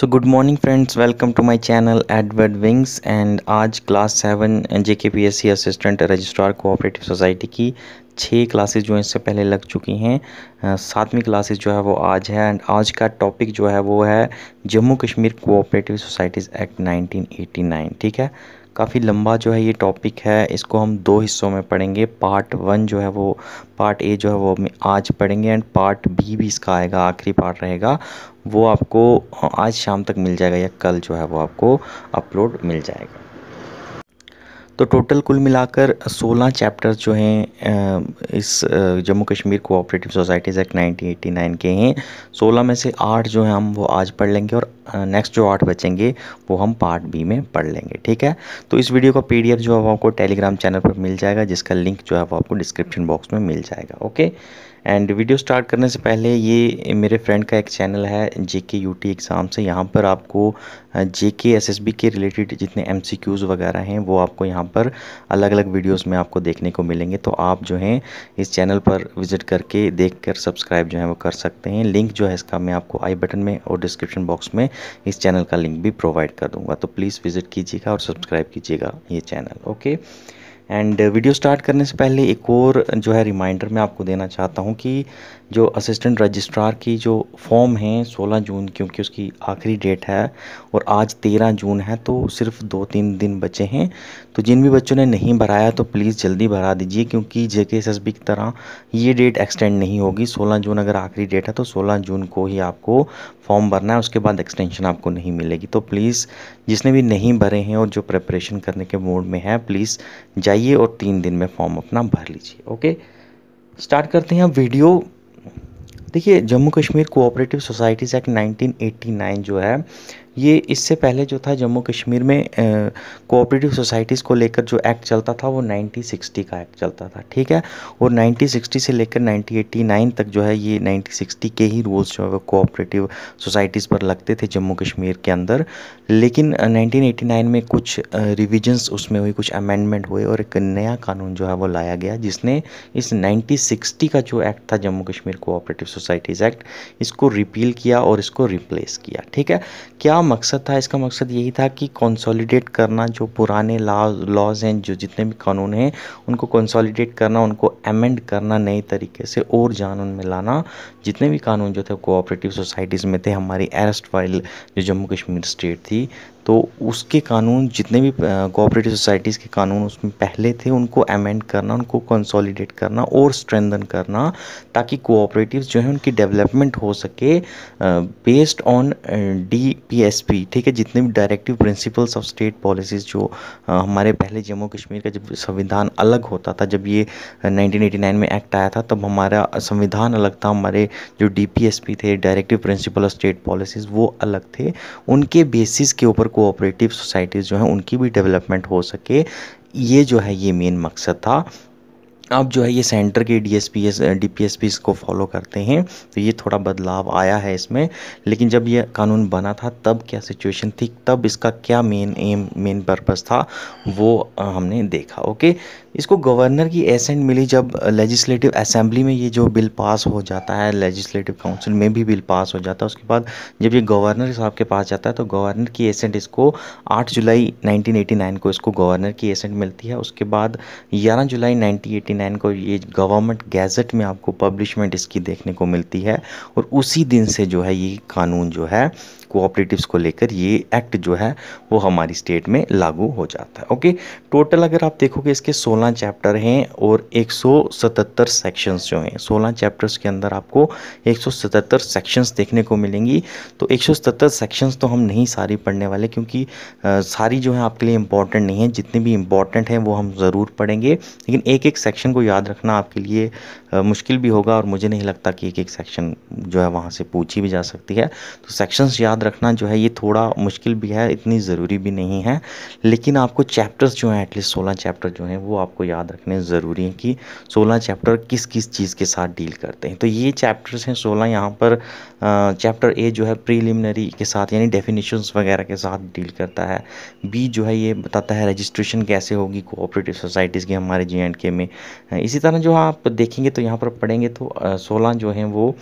so good morning friends welcome to my channel Edward Wings and आज class seven J K P S C assistant registrar cooperative society की छः classes जो हैं इससे पहले लग चुकी हैं uh, सातवीं क्लासेस जो है वो आज है एंड आज का टॉपिक जो है वो है Jammu Kashmir cooperative societies act 1989 ठीक है काफ़ी लंबा जो है ये टॉपिक है इसको हम दो हिस्सों में पढ़ेंगे पार्ट वन जो है वो पार्ट ए जो है वो हम आज पढ़ेंगे एंड पार्ट बी भी इसका आएगा आखिरी पार्ट रहेगा वो आपको आज शाम तक मिल जाएगा या कल जो है वो आपको अपलोड मिल जाएगा तो टोटल कुल मिलाकर 16 चैप्टर्स जो हैं इस Jammu Kashmir cooperative societies act 1989 के हैं 16 में से 8 जो हैं हम वो आज पढ़ लेंगे और नेक्स्ट जो आठ बचेंगे वो हम पार्ट बी में पढ़ लेंगे ठीक है तो इस वीडियो का पीडीएफ जो है वो आपको टेलीग्राम चैनल पर मिल जाएगा जिसका लिंक जो है वो आपको डिस्क्रिप्शन बॉक्स में मिल जाएगा ओके एंड वीडियो स्टार्ट करने से पहले ये मेरे फ्रेंड का एक चैनल है जे के यू टी एग्ज़ाम से यहाँ पर आपको J K S S B के रिलेटेड जितने एम सी क्यूज़ वगैरह हैं वो आपको यहाँ पर अलग अलग वीडियोस में आपको देखने को मिलेंगे तो आप जो हैं इस चैनल पर विज़िट करके देख कर सब्सक्राइब जो है वो कर सकते हैं लिंक जो है इसका मैं आपको आई बटन में और डिस्क्रिप्शन बॉक्स में इस चैनल का लिंक भी प्रोवाइड कर दूँगा तो प्लीज़ विज़िट कीजिएगा और सब्सक्राइब कीजिएगा ये channel okay and video start करने से पहले एक और जो है रिमाइंडर मैं आपको देना चाहता हूँ कि जो असिस्टेंट रजिस्ट्रार की जो फॉर्म है 16 जून क्योंकि उसकी आखिरी डेट है और आज 13 जून है तो सिर्फ दो तीन दिन बचे हैं तो जिन भी बच्चों ने नहीं भराया तो प्लीज़ जल्दी भरा दीजिए क्योंकि जे के की तरह ये डेट एक्सटेंड नहीं होगी सोलह जून अगर आखिरी डेट है तो सोलह जून को ही आपको फॉर्म भरना है उसके बाद एक्सटेंशन आपको नहीं मिलेगी तो प्लीज़ जिसने भी नहीं भरे हैं और जो प्रेपरेशन करने के मूड में है प्लीज़ जाइए और तीन दिन में फॉर्म अपना भर लीजिए ओके स्टार्ट करते हैं अब वीडियो देखिए Jammu Kashmir cooperative societies act 1989 जो है ये इससे पहले जो था जम्मू कश्मीर में कोऑपरेटिव सोसाइटीज़ को लेकर जो एक्ट चलता था वो 1960 का एक्ट चलता था ठीक है और 1960 से लेकर 1989 तक जो है ये 1960 के ही रूल्स जो है वो कोऑपरेटिव सोसाइटीज़ पर लगते थे जम्मू कश्मीर के अंदर लेकिन 1989 में कुछ रिविजन्स उसमें हुई कुछ अमेंडमेंट हुए और एक नया कानून जो है वो लाया गया जिसने इस नाइन्टीन का जो एक्ट था Jammu Kashmir cooperative societies act इसको रिपील किया और इसको रिप्लेस किया ठीक है क्या मकसद था इसका मकसद यही था कि कंसोलिडेट करना जो पुराने लॉज हैं जो जितने भी कानून हैं उनको कंसोलिडेट करना उनको एमेंड करना नए तरीके से और जान उनमें लाना जितने भी कानून जो थे कोऑपरेटिव सोसाइटीज़ में थे हमारी वाइल जो जम्मू कश्मीर स्टेट थी तो उसके कानून जितने भी कोऑपरेटिव सोसाइटीज़ के कानून उसमें पहले थे उनको अमेंड करना उनको कंसोलिडेट करना और स्ट्रेंदन करना ताकि कोऑपरेटिव जो हैं उनकी डेवलपमेंट हो सके based on D P S P ठीक है जितने भी directive principles of state policies जो हमारे पहले जम्मू कश्मीर का जब संविधान अलग होता था जब ये नाइनटीन में एक्ट आया था तब हमारा संविधान अलग था हमारे जो डी पी एस पी थे directive principle of state policies वो अलग थे उनके बेसिस के ऊपर कोऑपरेटिव सोसाइटीज़ जो हैं उनकी भी डेवलपमेंट हो सके ये जो है ये मेन मकसद था अब जो है ये सेंटर के D S P S D P S P को फॉलो करते हैं तो ये थोड़ा बदलाव आया है इसमें लेकिन जब ये कानून बना था तब क्या सिचुएशन थी तब इसका क्या मेन एम मेन पर्पज़ था वो हमने देखा ओके इसको गवर्नर की एसेंट मिली जब लेजिस्लेटिव असेंबली में ये जो बिल पास हो जाता है लेजिस्लेटिव काउंसिल में भी बिल पास हो जाता है उसके बाद जब ये गवर्नर साहब के पास जाता है तो गवर्नर की एसेंट इसको 8 जुलाई 1989 को इसको गवर्नर की एसेंट मिलती है उसके बाद 11 जुलाई 1989 को ये गवर्नमेंट गैजेट में आपको पब्लिशमेंट इसकी देखने को मिलती है और उसी दिन से जो है ये कानून जो है कोऑपरेटिव्स को लेकर ये एक्ट जो है वो हमारी स्टेट में लागू हो जाता है ओके टोटल अगर आप देखोगे इसके 16 चैप्टर हैं और 177 सेक्शंस जो हैं 16 चैप्टर्स के अंदर आपको 177 सेक्शंस देखने को मिलेंगी तो 177 सेक्शंस तो हम नहीं सारी पढ़ने वाले क्योंकि आ, सारी जो है आपके लिए इंपॉर्टेंट नहीं है जितनी भी इंपॉर्टेंट हैं वो हम ज़रूर पढ़ेंगे लेकिन एक एक सेक्शन को याद रखना आपके लिए मुश्किल भी होगा और मुझे नहीं लगता कि एक एक सेक्शन जो है वहाँ से पूछी भी जा सकती है तो सेक्शंस याद रखना जो है ये थोड़ा मुश्किल भी है इतनी ज़रूरी भी नहीं है लेकिन आपको चैप्टर्स जो हैं एटलीस्ट सोलह चैप्टर जो हैं वो आपको याद रखने ज़रूरी हैं कि सोलह चैप्टर किस किस चीज़ के साथ डील करते हैं तो ये चैप्टर्स हैं सोलह यहाँ पर चैप्टर ए जो है प्रीलिमिनरी के साथ यानी डेफिनेशंस वगैरह के साथ डील करता है बी जो है ये बताता है रजिस्ट्रेशन कैसे होगी कोऑपरेटिव सोसाइटीज़ की हमारे जे एंड के में इसी तरह जो आप देखेंगे तो यहाँ पर पढ़ेंगे तो सोलह जो हैं वो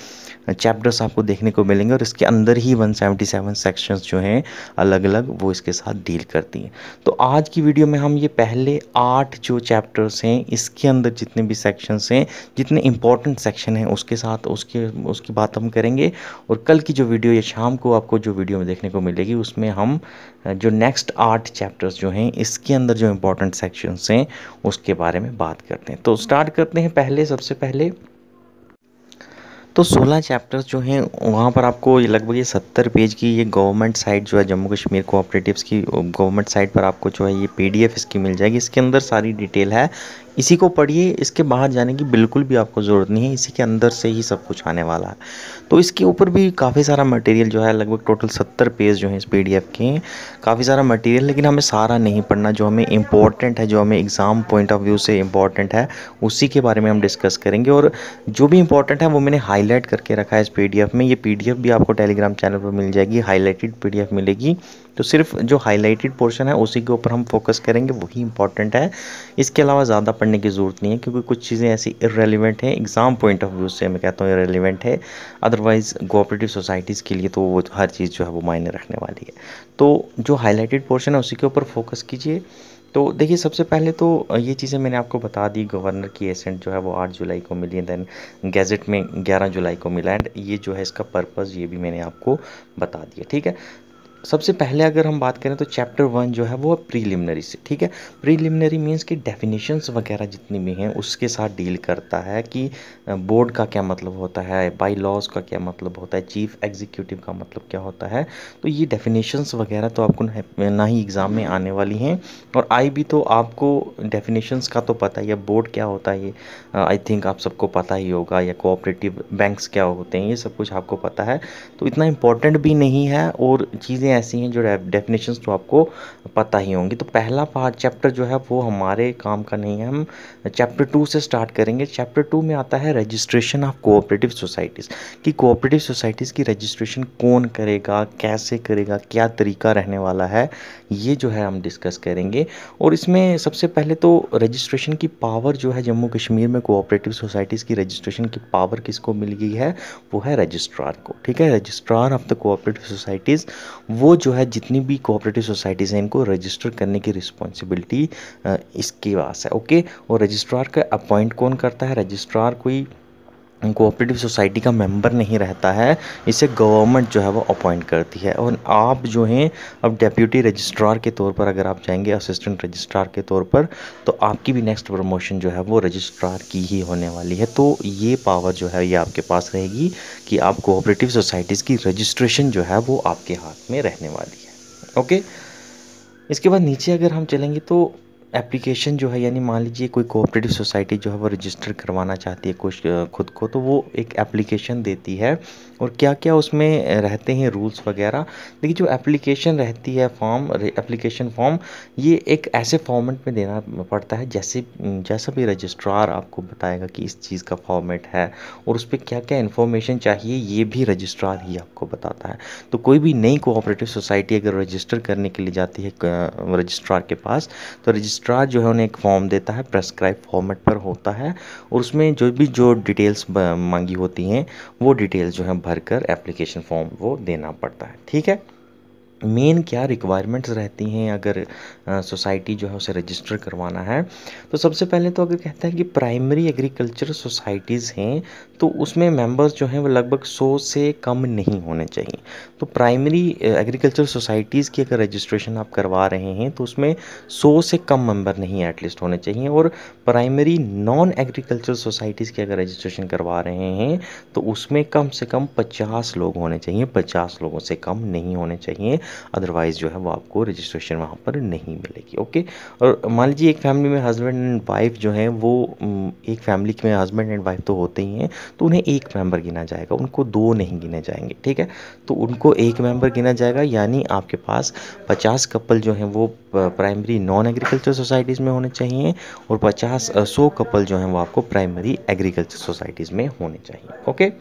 चैप्टर्स आपको देखने को मिलेंगे और इसके अंदर ही सेवन सेक्शंस जो हैं अलग अलग वो इसके साथ डील करती हैं तो आज की वीडियो में हम ये पहले आठ जो चैप्टर्स हैं इसके अंदर जितने भी सेक्शंस हैं जितने इंपॉर्टेंट सेक्शन हैं उसके साथ उसके उसकी बात हम करेंगे और कल की जो वीडियो या शाम को आपको जो वीडियो में देखने को मिलेगी उसमें हम जो नेक्स्ट आठ चैप्टर्स जो हैं इसके अंदर जो इम्पोर्टेंट सेक्शंस हैं उसके बारे में बात करते हैं तो स्टार्ट करते हैं पहले सबसे पहले तो 16 चैप्टर्स जो हैं वहाँ पर आपको लगभग ये सत्तर पेज की ये गवर्नमेंट साइट जो है जम्मू कश्मीर कोऑपरेटिव्स की गवर्नमेंट साइट पर आपको जो है ये पीडीएफ इसकी मिल जाएगी इसके अंदर सारी डिटेल है इसी को पढ़िए इसके बाहर जाने की बिल्कुल भी आपको ज़रूरत नहीं है इसी के अंदर से ही सब कुछ आने वाला है तो इसके ऊपर भी काफ़ी सारा मटेरियल जो है लगभग टोटल सत्तर पेज जो हैं इस पी के काफ़ी सारा मटेरियल लेकिन हमें सारा नहीं पढ़ना जो हमें इंपॉर्टेंट है जो हमें एग्ज़ाम पॉइंट ऑफ व्यू से इंपॉर्टेंट है उसी के बारे में हम डिस्कस करेंगे और जो भी इंपॉर्टेंट है वो मैंने हाईलाइट करके रखा है इस पी में ये पी भी आपको टेलीग्राम चैनल पर मिल जाएगी हाईलाइटेड पी मिलेगी तो सिर्फ जो हाईलाइटेड पोर्शन है उसी के ऊपर हम फोकस करेंगे वही इंपॉर्टेंट है इसके अलावा ज़्यादा पढ़ने की ज़रूरत नहीं है क्योंकि कुछ चीज़ें ऐसी इरेलीवेंट हैं एग्ज़ाम पॉइंट ऑफ व्यू से मैं कहता हूँ इरेलीवेंट है अदरवाइज़ कोऑपरेटिव सोसाइटीज़ के लिए तो वो हर चीज़ जो है वो मायने रखने वाली है तो जो हाईलाइटेड पोर्शन है उसी के ऊपर फोकस कीजिए तो देखिए सबसे पहले तो ये चीज़ें मैंने आपको बता दी गवर्नर की एसेंट जो है वो आठ जुलाई को मिली दैन गैजेट में ग्यारह जुलाई को मिला एंड ये जो है इसका पर्पज़ ये भी मैंने आपको बता दिया ठीक है सबसे पहले अगर हम बात करें तो चैप्टर वन जो है वो है प्रीलिमिनरी से ठीक है प्रीलिमिनरी मीन्स कि डेफिनेशंस वगैरह जितनी भी हैं उसके साथ डील करता है कि बोर्ड का क्या मतलब होता है बाई लॉज का क्या मतलब होता है चीफ एग्जीक्यूटिव का मतलब क्या होता है तो ये डेफिनेशंस वगैरह तो आपको ना ही एग्ज़ाम में आने वाली हैं और आई भी तो आपको डेफिनेशंस का तो पता ही है बोर्ड क्या होता है आई थिंक आप सबको पता ही होगा या कोऑपरेटिव बैंक्स क्या होते हैं ये सब कुछ आपको पता है तो इतना इम्पोर्टेंट भी नहीं है और चीज़ें चीज़ें ऐसी हैं जो डेफिनेशन तो आपको पता ही होंगी तो पहला पार्ट चैप्टर जो है वो हमारे काम का नहीं है हम चैप्टर टू से स्टार्ट करेंगे चैप्टर टू में आता है रजिस्ट्रेशन ऑफ कोऑपरेटिव सोसाइटीज़ कि कोऑपरेटिव सोसाइटीज़ की रजिस्ट्रेशन कौन करेगा कैसे करेगा क्या तरीका रहने वाला है ये जो है हम डिस्कस करेंगे और इसमें सबसे पहले तो रजिस्ट्रेशन की पावर जो है जम्मू कश्मीर में कोऑपरेटिव सोसाइटीज़ की रजिस्ट्रेशन की पावर किसको मिल गई है वो है रजिस्ट्रार को ठीक है registrar of the cooperative societies वो वो जो है जितनी भी कोऑपरेटिव सोसाइटीज़ हैं इनको रजिस्टर करने की रिस्पॉन्सिबिलिटी इसके पास है ओके और रजिस्ट्रार का अपॉइंट कौन करता है रजिस्ट्रार कोई कोऑपरेटिव सोसाइटी का मेंबर नहीं रहता है इसे गवर्नमेंट जो है वो अपॉइंट करती है और आप जो हैं अब डेप्यूटी रजिस्ट्रार के तौर पर अगर आप जाएंगे असिस्टेंट रजिस्ट्रार के तौर पर तो आपकी भी नेक्स्ट प्रमोशन जो है वो रजिस्ट्रार की ही होने वाली है तो ये पावर जो है ये आपके पास रहेगी कि आप कोऑपरेटिव सोसाइटीज़ की रजिस्ट्रेशन जो है वो आपके हाथ में रहने वाली है ओके इसके बाद नीचे अगर हम चलेंगे तो एप्लीकेशन जो है यानी मान लीजिए कोई कोऑपरेटिव सोसाइटी जो है वो रजिस्टर करवाना चाहती है कुछ खुद को तो वो एक एप्लीकेशन देती है और क्या क्या उसमें रहते हैं रूल्स वगैरह देखिए जो एप्लीकेशन रहती है फॉर्म एप्लीकेशन फॉर्म ये एक ऐसे फॉर्मेट में देना पड़ता है जैसे जैसा भी रजिस्ट्रार आपको बताएगा कि इस चीज़ का फॉर्मेट है और उस पर क्या क्या इन्फॉर्मेशन चाहिए ये भी रजिस्ट्रार ही आपको बताता है तो कोई भी नई कोऑपरेटिव सोसाइटी अगर रजिस्टर करने के लिए जाती है रजिस्ट्रार के पास तो रजिस्टर रजिस्ट्रार जो है उन्हें एक फॉर्म देता है प्रेस्क्राइब फॉर्मेट पर होता है और उसमें जो भी जो डिटेल्स मांगी होती हैं वो डिटेल्स जो है भरकर एप्लीकेशन फॉर्म वो देना पड़ता है ठीक है मेन क्या रिक्वायरमेंट्स रहती हैं अगर सोसाइटी जो है उसे रजिस्टर करवाना है तो सबसे पहले तो अगर कहते हैं कि प्राइमरी एग्रीकल्चर सोसाइटीज़ हैं तो उसमें मेंबर्स जो हैं वो लगभग सौ से कम नहीं होने चाहिए तो प्राइमरी एग्रीकल्चर सोसाइटीज़ की अगर रजिस्ट्रेशन आप करवा रहे हैं तो उसमें सौ से कम मेम्बर नहीं एटलीस्ट होने चाहिए और प्राइमरी नॉन एग्रीकल्चर सोसाइटीज़ की अगर रजिस्ट्रेशन करवा रहे हैं तो उसमें कम से कम पचास लोग होने चाहिए पचास लोगों से कम नहीं होने चाहिए अदरवाइज़ जो है वो आपको रजिस्ट्रेशन वहाँ पर नहीं मिलेगी ओके और मान लीजिए एक फैमिली में हस्बैंड एंड वाइफ जो है वो एक फैमिली में हस्बैंड एंड वाइफ तो होते ही हैं तो उन्हें एक मेंबर गिना जाएगा उनको दो नहीं गिने जाएंगे ठीक है तो उनको एक मेंबर गिना जाएगा यानी आपके पास पचास कपल जो हैं वो प्राइमरी नॉन एग्रीकल्चर सोसाइटीज़ में होने चाहिए और पचास सौ कपल जो हैं वो आपको प्राइमरी एग्रीकल्चर सोसाइटीज़ में होने चाहिए ओके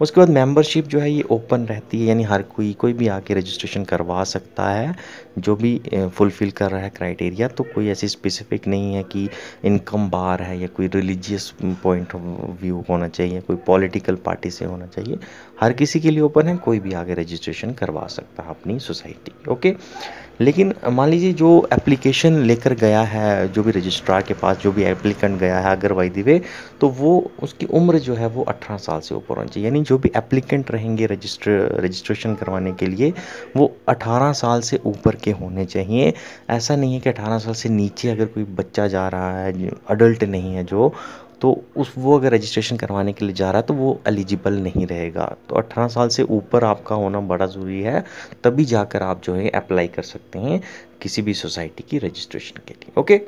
उसके बाद मेंबरशिप जो है ये ओपन रहती है यानी हर कोई कोई भी आके रजिस्ट्रेशन करवा सकता है जो भी फुलफ़िल कर रहा है क्राइटेरिया तो कोई ऐसी स्पेसिफिक नहीं है कि इनकम बार है या कोई रिलीजियस पॉइंट ऑफ व्यू होना चाहिए कोई पॉलिटिकल पार्टी से होना चाहिए हर किसी के लिए ओपन है कोई भी आगे रजिस्ट्रेशन करवा सकता है अपनी सोसाइटी ओके लेकिन मान लीजिए जो एप्लीकेशन लेकर गया है जो भी रजिस्ट्रार के पास जो भी एप्लीकेंट गया है अगर वाई दिवे तो वो उसकी उम्र जो है वो अठारह साल से ऊपर होनी चाहिए यानी जो भी एप्लीकेंट रहेंगे रजिस्टर रजिस्ट्रेशन करवाने के लिए वो अठारह साल से ऊपर के होने चाहिए ऐसा नहीं है कि अठारह साल से नीचे अगर कोई बच्चा जा रहा है अडल्ट नहीं है जो तो उस वो अगर रजिस्ट्रेशन करवाने के लिए जा रहा है तो वो एलिजिबल नहीं रहेगा तो 18 साल से ऊपर आपका होना बड़ा ज़रूरी है तभी जाकर आप जो है अप्लाई कर सकते हैं किसी भी सोसाइटी की रजिस्ट्रेशन के लिए ओके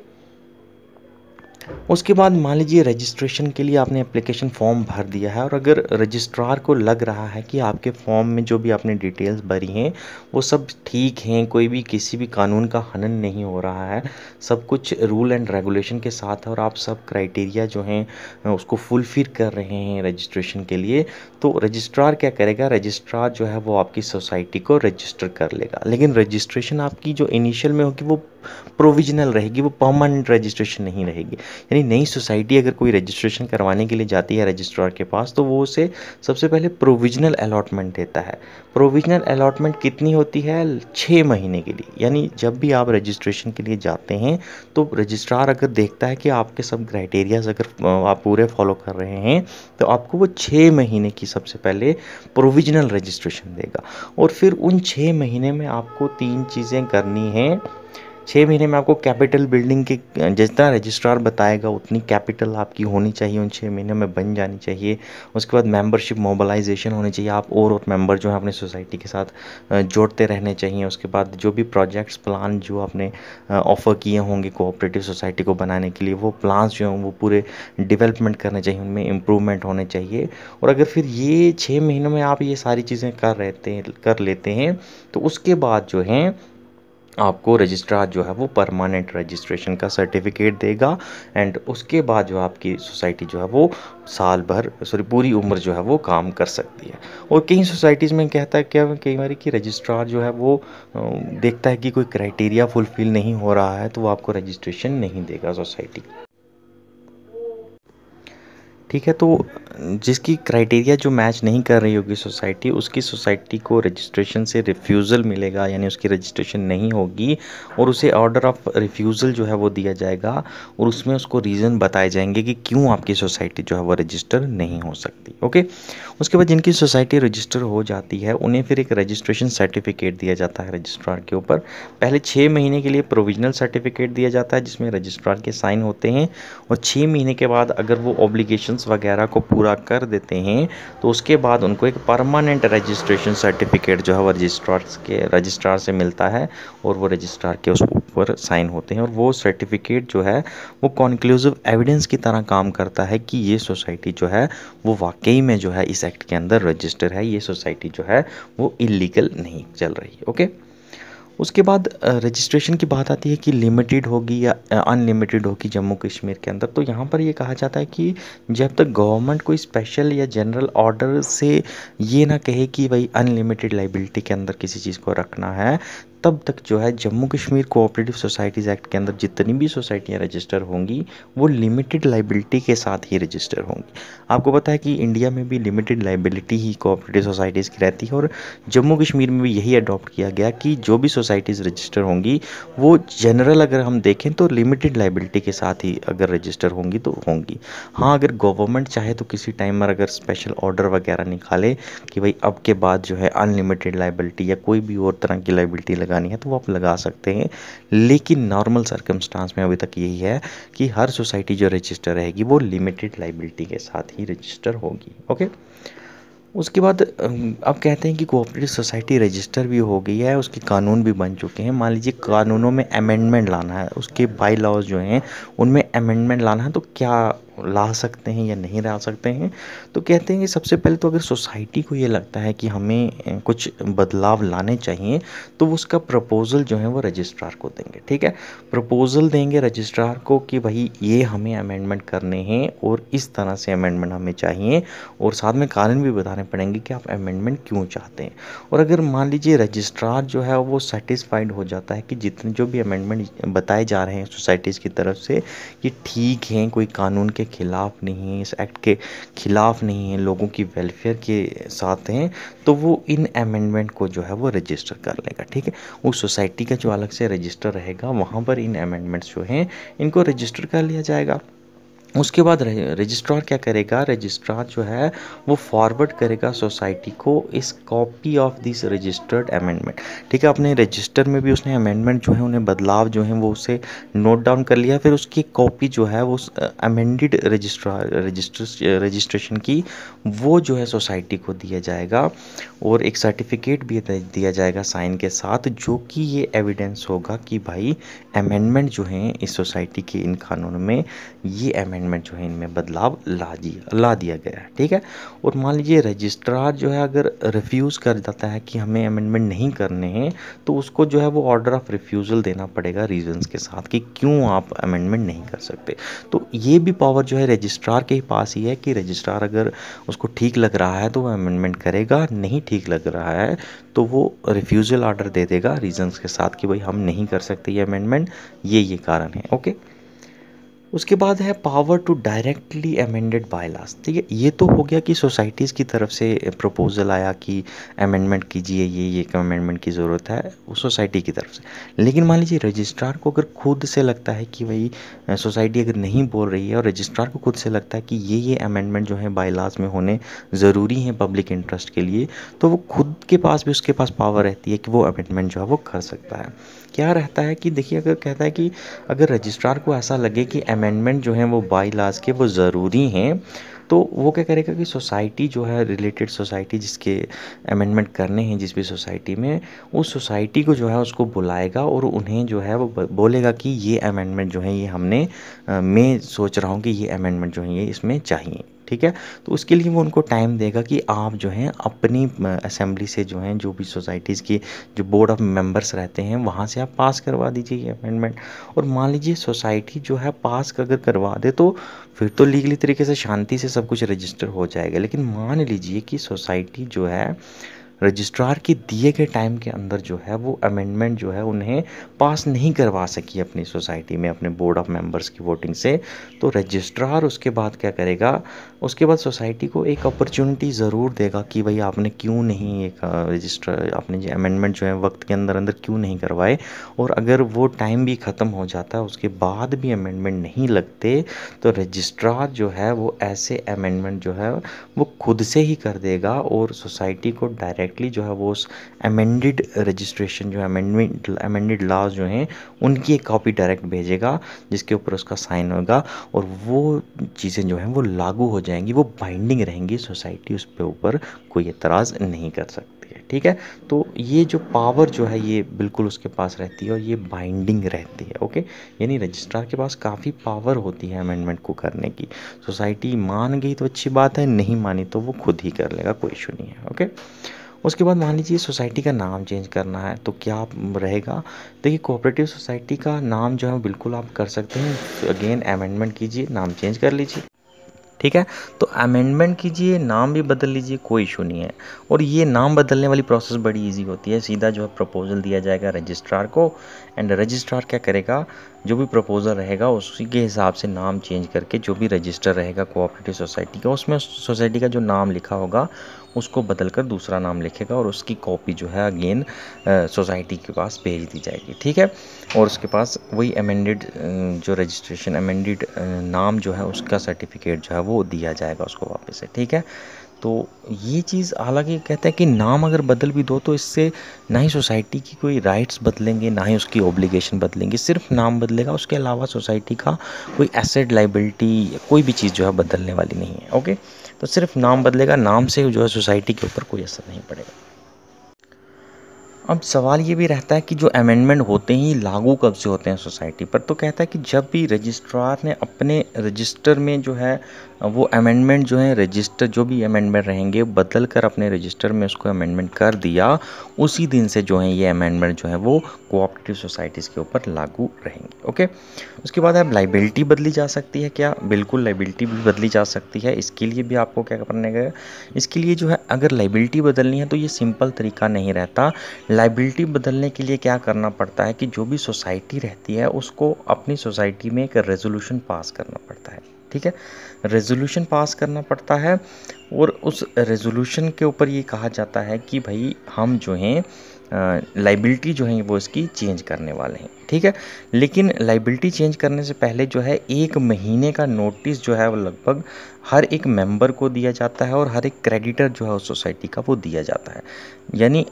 उसके बाद मान लीजिए रजिस्ट्रेशन के लिए आपने एप्लीकेशन फॉर्म भर दिया है और अगर रजिस्ट्रार को लग रहा है कि आपके फॉर्म में जो भी आपने डिटेल्स भरी हैं वो सब ठीक हैं कोई भी किसी भी कानून का हनन नहीं हो रहा है सब कुछ रूल एंड रेगुलेशन के साथ है और आप सब क्राइटेरिया जो हैं उसको फुलफिल कर रहे हैं रजिस्ट्रेशन के लिए तो रजिस्ट्रार क्या करेगा रजिस्ट्रार जो है वो आपकी सोसाइटी को रजिस्टर कर लेगा लेकिन रजिस्ट्रेशन आपकी जो इनिशियल में होगी वो प्रोविजनल रहेगी वो परमानेंट रजिस्ट्रेशन नहीं रहेगी यानी नई सोसाइटी अगर कोई रजिस्ट्रेशन करवाने के लिए जाती है रजिस्ट्रार के पास तो वो उसे सबसे पहले प्रोविजनल अलाटमेंट देता है प्रोविजनल अलाटमेंट कितनी होती है छः महीने के लिए यानी जब भी आप रजिस्ट्रेशन के लिए जाते हैं तो रजिस्ट्रार अगर देखता है कि आपके सब क्राइटेरियाज अगर आप पूरे फॉलो कर रहे हैं तो आपको वो छः महीने की सबसे पहले प्रोविजनल रजिस्ट्रेशन देगा और फिर उन छः महीने में आपको तीन चीज़ें करनी हैं छः महीने में आपको कैपिटल बिल्डिंग के जितना रजिस्ट्रार बताएगा उतनी कैपिटल आपकी होनी चाहिए उन छः महीने में बन जानी चाहिए उसके बाद मेंबरशिप मोबलाइजेशन होनी चाहिए आप और और मेंबर जो है अपने सोसाइटी के साथ जोड़ते रहने चाहिए उसके बाद जो भी प्रोजेक्ट्स प्लान जो आपने ऑफ़र किए होंगे कोऑपरेटिव सोसाइटी को बनाने के लिए वो प्लान्स जो हैं वो पूरे डिवेलपमेंट करने चाहिए उनमें इम्प्रूवमेंट होने चाहिए और अगर फिर ये छः महीनों में आप ये सारी चीज़ें कर रहते हैं कर लेते हैं तो उसके बाद जो हैं आपको रजिस्ट्रार जो है वो परमानेंट रजिस्ट्रेशन का सर्टिफिकेट देगा एंड उसके बाद जो आपकी सोसाइटी जो है वो साल भर सॉरी पूरी उम्र जो है वो काम कर सकती है और कई सोसाइटीज़ में कहता है क्या कई बार कि रजिस्ट्रार जो है वो देखता है कि कोई क्राइटेरिया फुलफ़िल नहीं हो रहा है तो वो आपको रजिस्ट्रेशन नहीं देगा सोसाइटी ठीक है तो जिसकी क्राइटेरिया जो मैच नहीं कर रही होगी सोसाइटी उसकी सोसाइटी को रजिस्ट्रेशन से रिफ्यूज़ल मिलेगा यानी उसकी रजिस्ट्रेशन नहीं होगी और उसे ऑर्डर ऑफ रिफ्यूज़ल जो है वो दिया जाएगा और उसमें उसको रीज़न बताए जाएंगे कि क्यों आपकी सोसाइटी जो है वो रजिस्टर नहीं हो सकती ओके उसके बाद जिनकी सोसाइटी रजिस्टर हो जाती है उन्हें फिर एक रजिस्ट्रेशन सर्टिफिकेट दिया जाता है रजिस्ट्रार के ऊपर पहले छः महीने के लिए प्रोविजनल सर्टिफिकेट दिया जाता है जिसमें रजिस्ट्रार के साइन होते हैं और छः महीने के बाद अगर वो ऑब्लिगेशन वगैरह को पूरा कर देते हैं तो उसके बाद उनको एक परमानेंट रजिस्ट्रेशन सर्टिफिकेट जो है रजिस्ट्रार के रजिस्ट्रार से मिलता है और वो रजिस्ट्रार के उस ऊपर साइन होते हैं और वो सर्टिफिकेट जो है वो कॉन्क्लूसिव एविडेंस की तरह काम करता है कि ये सोसाइटी जो है वो वाकई में जो है इस एक्ट के अंदर रजिस्टर है ये सोसाइटी जो है वो इलीगल नहीं चल रही ओके उसके बाद रजिस्ट्रेशन की बात आती है कि लिमिटेड होगी या अनलिमिटेड होगी जम्मू कश्मीर के अंदर तो यहाँ पर ये यह कहा जाता है कि जब तक गवर्नमेंट कोई स्पेशल या जनरल ऑर्डर से ये ना कहे कि भाई अनलिमिटेड लाइबिलिटी के अंदर किसी चीज़ को रखना है तब तक जो है Jammu Kashmir cooperative societies act के अंदर जितनी भी सोसाइटियाँ रजिस्टर होंगी वो लिमिटेड लाइबिलिटी के साथ ही रजिस्टर होंगी आपको पता है कि इंडिया में भी लिमिटेड लाइबिलिटी ही कोऑपरेटिव सोसाइटीज़ की रहती है और जम्मू कश्मीर में भी यही अडॉप्ट किया गया कि जो भी सोसाइटीज़ रजिस्टर होंगी वो जनरल अगर हम देखें तो लिमिटेड लाइबिलिटी के साथ ही अगर रजिस्टर होंगी तो होंगी हाँ अगर गवर्नमेंट चाहे तो किसी टाइम पर अगर स्पेशल ऑर्डर वगैरह निकाले कि भाई अब के बाद जो है अनलिमिटेड लाइबिलिटी या कोई भी और तरह की लाइबिलिटी लगा लगानी है तो वो आप लगा सकते हैं लेकिन नॉर्मल सर्कमस्टांस में अभी तक यही है कि हर सोसाइटी जो रजिस्टर रहेगी वो लिमिटेड लाइबिलिटी के साथ ही रजिस्टर होगी ओके उसके बाद अब कहते हैं कि कोऑपरेटिव सोसाइटी रजिस्टर भी हो गई है उसके कानून भी बन चुके हैं मान लीजिए कानूनों में अमेंडमेंट लाना है उसके बाई लॉज जो हैं उनमें अमेंडमेंट लाना है तो क्या ला सकते हैं या नहीं ला सकते हैं तो कहते हैं कि सबसे पहले तो अगर सोसाइटी को ये लगता है कि हमें कुछ बदलाव लाने चाहिए तो वो उसका प्रपोज़ल जो है वो रजिस्ट्रार को देंगे ठीक है प्रपोज़ल देंगे रजिस्ट्रार को कि भाई ये हमें अमेंडमेंट करने हैं और इस तरह से अमेंडमेंट हमें चाहिए और साथ में कारण भी बताने पड़ेंगे कि आप अमेंडमेंट क्यों चाहते हैं और अगर मान लीजिए रजिस्ट्रार जो है वो सेटिस्फाइड हो जाता है कि जितने जो भी अमेंडमेंट बताए जा रहे हैं सोसाइटीज़ की तरफ से ये ठीक हैं कोई कानून के के ख़िलाफ़ नहीं है इस एक्ट के ख़िलाफ़ नहीं है लोगों की वेलफेयर के साथ हैं तो वो इन अमेंडमेंट को जो है वो रजिस्टर कर लेगा ठीक है उस सोसाइटी का जो अलग से रजिस्टर रहेगा वहाँ पर इन अमेंडमेंट्स जो हैं इनको रजिस्टर कर लिया जाएगा उसके बाद रजिस्ट्रार क्या करेगा रजिस्ट्रार जो है वो फॉरवर्ड करेगा सोसाइटी को इस copy of this registered amendment ठीक है अपने रजिस्टर में भी उसने अमेंडमेंट जो है उन्हें बदलाव जो है वो उसे नोट डाउन कर लिया फिर उसकी कॉपी जो है वो अमेंडेड रजिस्ट्रार रजिस्ट्रेशन की वो जो है सोसाइटी को दिया जाएगा और एक सर्टिफिकेट भी दिया जाएगा साइन के साथ जो कि ये एविडेंस होगा कि भाई अमेंडमेंट जो है इस सोसाइटी के इन कानून में ये अमेंड अलाइनमेंट जो है इनमें बदलाव ला जी ला दिया गया है ठीक है और मान लीजिए रजिस्ट्रार जो है अगर रिफ्यूज़ कर जाता है कि हमें अमेंडमेंट नहीं करने हैं तो उसको जो है वो ऑर्डर ऑफ रिफ्यूज़ल देना पड़ेगा रीजंस के साथ कि क्यों आप अमेंडमेंट नहीं कर सकते तो ये भी पावर जो है रजिस्ट्रार के ही पास ही है कि रजिस्ट्रार अगर उसको ठीक लग रहा है तो वह अमेंडमेंट करेगा नहीं ठीक लग रहा है तो वो रिफ्यूज़ल ऑर्डर दे देगा रीजन्स के साथ कि भाई हम नहीं कर सकते ये अमेंडमेंट ये ये कारण है ओके उसके बाद है power to directly amended by laws ठीक है ये तो हो गया कि सोसाइटीज़ की तरफ से प्रपोजल आया कि अमेंडमेंट कीजिए ये ये अमेंडमेंट की ज़रूरत है सोसाइटी की तरफ से लेकिन मान लीजिए रजिस्ट्रार को अगर खुद से लगता है कि भाई सोसाइटी अगर नहीं बोल रही है और रजिस्ट्रार को खुद से लगता है कि ये ये अमेंडमेंट जो है लास में होने ज़रूरी हैं पब्लिक इंटरेस्ट के लिए तो वो खुद के पास भी उसके पास पावर रहती है कि वो अमेंडमेंट जो है वो कर सकता है क्या रहता है कि देखिए अगर कहता है कि अगर रजिस्ट्रार को ऐसा लगे कि अमेंडमेंट जो हैं वो बाई लाज के वो ज़रूरी हैं तो वो क्या करेगा कि सोसाइटी जो है रिलेटेड सोसाइटी जिसके अमेंडमेंट करने हैं जिस भी सोसाइटी में उस सोसाइटी को जो है उसको बुलाएगा और उन्हें जो है वो बोलेगा कि ये अमेंडमेंट जो है ये हमने मैं सोच रहा हूँ कि ये अमेंडमेंट जो है ये इसमें चाहिए ठीक है तो उसके लिए वो उनको टाइम देगा कि आप जो हैं अपनी असेंबली से जो हैं जो भी सोसाइटीज़ की जो बोर्ड ऑफ मेंबर्स रहते हैं वहाँ से आप पास करवा दीजिए ये अमेंडमेंट और मान लीजिए सोसाइटी जो है पास अगर करवा दे तो फिर तो लीगली तरीके से शांति से सब कुछ रजिस्टर हो जाएगा लेकिन मान लीजिए कि सोसाइटी जो है रजिस्ट्रार के दिए गए टाइम के अंदर जो है वो अमेंडमेंट जो है उन्हें पास नहीं करवा सकी अपनी सोसाइटी में अपने बोर्ड ऑफ मेंबर्स की वोटिंग से तो रजिस्ट्रार उसके बाद क्या करेगा उसके बाद सोसाइटी को एक अपॉर्चुनिटी ज़रूर देगा कि भाई आपने क्यों नहीं एक रजिस्ट्रार आपने जो अमेंडमेंट जो है वक्त के अंदर अंदर क्यों नहीं करवाए और अगर वो टाइम भी ख़त्म हो जाता है उसके बाद भी अमेंडमेंट नहीं लगते तो रजिस्ट्रार जो है वो ऐसे अमेंडमेंट जो है वो खुद से ही कर देगा और सोसाइटी को डायरेक्ट डायरेक्टली जो है वो उस अमेंडेड रजिस्ट्रेशन जो है अमेंडमेंट अमेंडेड लॉज जो हैं उनकी एक कॉपी डायरेक्ट भेजेगा जिसके ऊपर उसका साइन होगा और वो चीज़ें जो हैं वो लागू हो जाएंगी वो बाइंडिंग रहेंगी सोसाइटी उस पर ऊपर कोई एतराज़ नहीं कर सकती है ठीक है तो ये जो पावर जो है ये बिल्कुल उसके पास रहती है और ये बाइंडिंग रहती है ओके यानी रजिस्ट्रार के पास काफ़ी पावर होती है अमेंडमेंट को करने की सोसाइटी मान गई तो अच्छी बात है नहीं मानी तो वो खुद ही कर लेगा कोई इशू नहीं है ओके उसके बाद मान लीजिए सोसाइटी का नाम चेंज करना है तो क्या रहेगा देखिए कोऑपरेटिव सोसाइटी का नाम जो है बिल्कुल आप कर सकते हैं अगेन अमेंडमेंट कीजिए नाम चेंज कर लीजिए ठीक है तो अमेंडमेंट कीजिए नाम भी बदल लीजिए कोई इशू नहीं है और ये नाम बदलने वाली प्रोसेस बड़ी इजी होती है सीधा जो है प्रपोजल दिया जाएगा रजिस्ट्रार को एंड रजिस्ट्रार क्या करेगा जो भी प्रपोजल रहेगा उसी के हिसाब से नाम चेंज करके जो भी रजिस्टर रहेगा कोऑपरेटिव सोसाइटी का उसमें सोसाइटी का जो नाम लिखा होगा उसको बदल कर दूसरा नाम लिखेगा और उसकी कॉपी जो है अगेन सोसाइटी के पास भेज दी जाएगी ठीक है और उसके पास वही अमेंडेड जो रजिस्ट्रेशन अमेंडेड नाम जो है उसका सर्टिफिकेट जो है वो दिया जाएगा उसको वापस से ठीक है तो ये चीज़ हालांकि कहते हैं कि नाम अगर बदल भी दो तो इससे ना ही सोसाइटी की कोई राइट्स बदलेंगे ना ही उसकी ओब्लिगेशन बदलेंगे सिर्फ नाम बदलेगा उसके अलावा सोसाइटी का कोई एसेट लाइबिलिटी कोई भी चीज़ जो है बदलने वाली नहीं है ओके तो सिर्फ नाम बदलेगा नाम से जो है सोसाइटी के ऊपर कोई असर नहीं पड़ेगा अब सवाल ये भी रहता है कि जो अमेंडमेंट होते ही लागू कब से होते हैं सोसाइटी पर तो कहता है कि जब भी रजिस्ट्रार ने अपने रजिस्टर में जो है वो अमेंडमेंट जो है रजिस्टर जो भी अमेंडमेंट रहेंगे बदल कर अपने रजिस्टर में उसको अमेंडमेंट कर दिया उसी दिन से जो है ये अमेंडमेंट जो है वो कोऑपरेटिव सोसाइटीज़ के ऊपर लागू रहेंगे ओके उसके बाद अब लाइबिलिटी बदली जा सकती है क्या बिल्कुल लाइबिलिटी भी बदली जा सकती है इसके लिए भी आपको क्या करने का इसके लिए जो है अगर लाइबिलिटी बदलनी है तो ये सिंपल तरीका नहीं रहता लाइबिलिटी बदलने के लिए क्या करना पड़ता है कि जो भी सोसाइटी रहती है उसको अपनी सोसाइटी में एक रेजोल्यूशन पास करना पड़ता है ठीक है रेजोल्यूशन पास करना पड़ता है और उस रेजोल्यूशन के ऊपर ये कहा जाता है कि भाई हम जो हैं लाइबिलिटी जो है वो इसकी चेंज करने वाले हैं ठीक है लेकिन लाइबिलिटी चेंज करने से पहले जो है एक महीने का नोटिस जो है वो लगभग हर एक मेंबर को दिया जाता है और हर एक क्रेडिटर जो है उस सोसाइटी का वो दिया जाता है यानी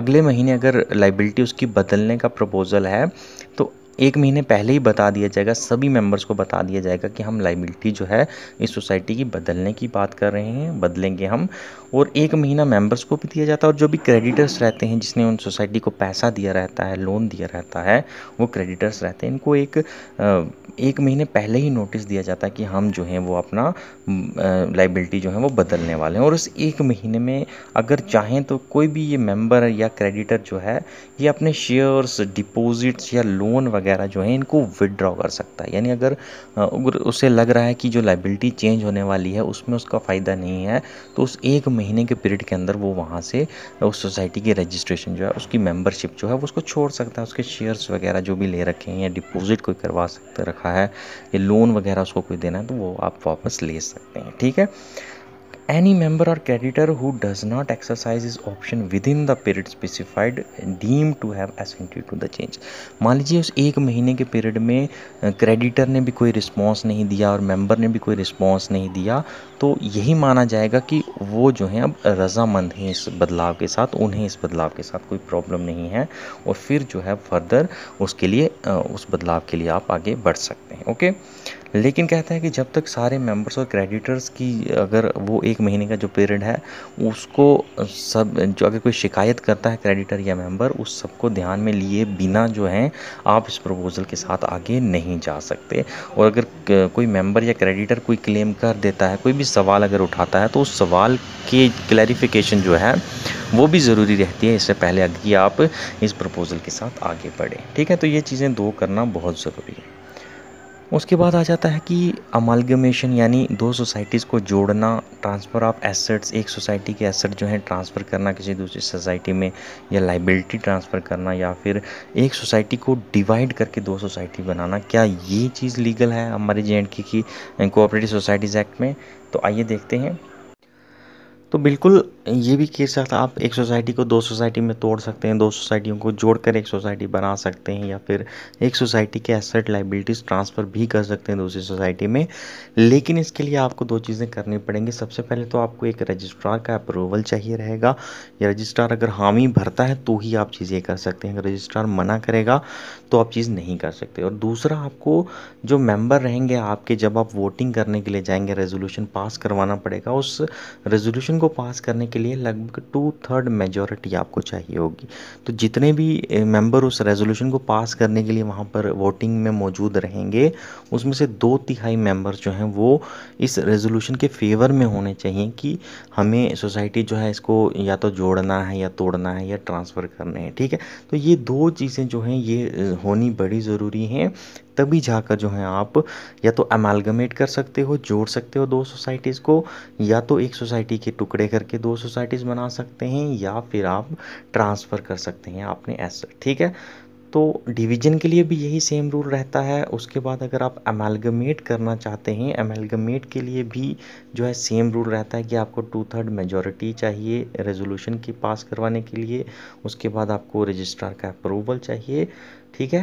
अगले महीने अगर लाइबिलिटी उसकी बदलने का प्रपोज़ल है तो एक महीने पहले ही बता दिया जाएगा सभी मेंबर्स को बता दिया जाएगा कि हम लाइबिलिटी जो है इस सोसाइटी की बदलने की बात कर रहे हैं बदलेंगे हम और एक महीना मेंबर्स को भी दिया जाता है और जो भी क्रेडिटर्स रहते हैं जिसने उन सोसाइटी को पैसा दिया रहता है लोन दिया रहता है वो क्रेडिटर्स रहते हैं इनको एक एक महीने पहले ही नोटिस दिया जाता है कि हम जो हैं वो अपना लाइबिलिटी जो है वो बदलने वाले हैं और उस एक महीने में अगर चाहें तो कोई भी ये मेम्बर या क्रेडिटर जो है ये अपने शेयर्स डिपॉजिट्स या लोन वगैरह जो है इनको विदड्रॉ कर सकता है यानी अगर उसे लग रहा है कि जो लाइबिलिटी चेंज होने वाली है उसमें उसका फ़ायदा नहीं है तो उस एक महीने के पीरियड के अंदर वो वहाँ से उस सोसाइटी की रजिस्ट्रेशन जो है उसकी मेम्बरशिप जो है वो उसको छोड़ सकता है उसके शेयर्स वगैरह जो भी ले रखे हैं या डिपॉजिट कोई करवा सकते रखा है या लोन वगैरह उसको कोई देना है तो वो आप वापस ले सकते हैं ठीक है एनी Any और creditor who does not exercise is option within the period specified deem to have assented to the change मान लीजिए उस एक महीने के पीरियड में क्रेडिटर ने भी कोई रिस्पॉन्स नहीं दिया और मेंबर ने भी कोई रिस्पॉन्स नहीं दिया तो यही माना जाएगा कि वो जो हैं अब रजामंद हैं इस बदलाव के साथ उन्हें इस बदलाव के साथ कोई प्रॉब्लम नहीं है और फिर जो है फर्दर उसके लिए उस बदलाव के लिए आप आगे बढ़ सकते हैं ओके लेकिन कहता है कि जब तक सारे मेंबर्स और क्रेडिटर्स की अगर वो एक महीने का जो पीरियड है उसको सब जो अगर कोई शिकायत करता है क्रेडिटर या मेंबर उस सबको ध्यान में लिए बिना जो है आप इस प्रपोज़ल के साथ आगे नहीं जा सकते और अगर कोई मेंबर या क्रेडिटर कोई क्लेम कर देता है कोई भी सवाल अगर उठाता है तो उस सवाल के क्लैरिफिकेशन जो है वो भी ज़रूरी रहती है इससे पहले कि आप इस प्रपोज़ल के साथ आगे बढ़ें ठीक है तो ये चीज़ें दो करना बहुत ज़रूरी है उसके बाद आ जाता है कि अमालगमेशन यानी दो सोसाइटीज़ को जोड़ना ट्रांसफ़र ऑफ एसेट्स एक सोसाइटी के एसेट जो हैं ट्रांसफ़र करना किसी दूसरी सोसाइटी में या लाइबिलिटी ट्रांसफ़र करना या फिर एक सोसाइटी को डिवाइड करके दो सोसाइटी बनाना क्या ये चीज़ लीगल है हमारे J and K cooperative societies act में तो आइए देखते हैं तो बिल्कुल ये भी के साथ आप एक सोसाइटी को दो सोसाइटी में तोड़ सकते हैं दो सोसाइटियों को जोड़कर एक सोसाइटी बना सकते हैं या फिर एक सोसाइटी के एसेट लाइबिलिटीज़ ट्रांसफ़र भी कर सकते हैं दूसरी सोसाइटी में लेकिन इसके लिए आपको दो चीज़ें करनी पड़ेंगी सबसे पहले तो आपको एक रजिस्ट्रार का अप्रूवल चाहिए रहेगा या रजिस्ट्रार अगर हामी भरता है तो ही आप चीज़ें कर सकते हैं अगर रजिस्ट्रार मना करेगा तो आप चीज़ नहीं कर सकते और दूसरा आपको जो मेंबर रहेंगे आपके जब आप वोटिंग करने के लिए जाएंगे रेजोल्यूशन पास करवाना पड़ेगा उस रेजोल्यूशन को पास करने के लिए लगभग टू थर्ड मेजोरिटी आपको चाहिए होगी तो जितने भी मेंबर उस रेजोल्यूशन को पास करने के लिए वहाँ पर वोटिंग में मौजूद रहेंगे उसमें से दो तिहाई मेम्बर जो हैं वो इस रेजोल्यूशन के फेवर में होने चाहिए कि हमें सोसाइटी जो है इसको या तो जोड़ना है या तोड़ना है या ट्रांसफ़र करने हैं ठीक है तो ये दो चीज़ें जो हैं ये होनी बड़ी ज़रूरी है तभी जाकर जो है आप या तो अमालगमेट कर सकते हो जोड़ सकते हो दो सोसाइटीज़ को या तो एक सोसाइटी के टुकड़े करके दो सोसाइटीज़ बना सकते हैं या फिर आप ट्रांसफ़र कर सकते हैं आपने ऐसा ठीक है तो डिवीजन के लिए भी यही सेम रूल रहता है उसके बाद अगर आप एमेलगमेट करना चाहते हैं एमेलगमेट के लिए भी जो है सेम रूल रहता है कि आपको टू थर्ड मेजोरिटी चाहिए रेजोल्यूशन की पास करवाने के लिए उसके बाद आपको रजिस्ट्रार का अप्रूवल चाहिए ठीक है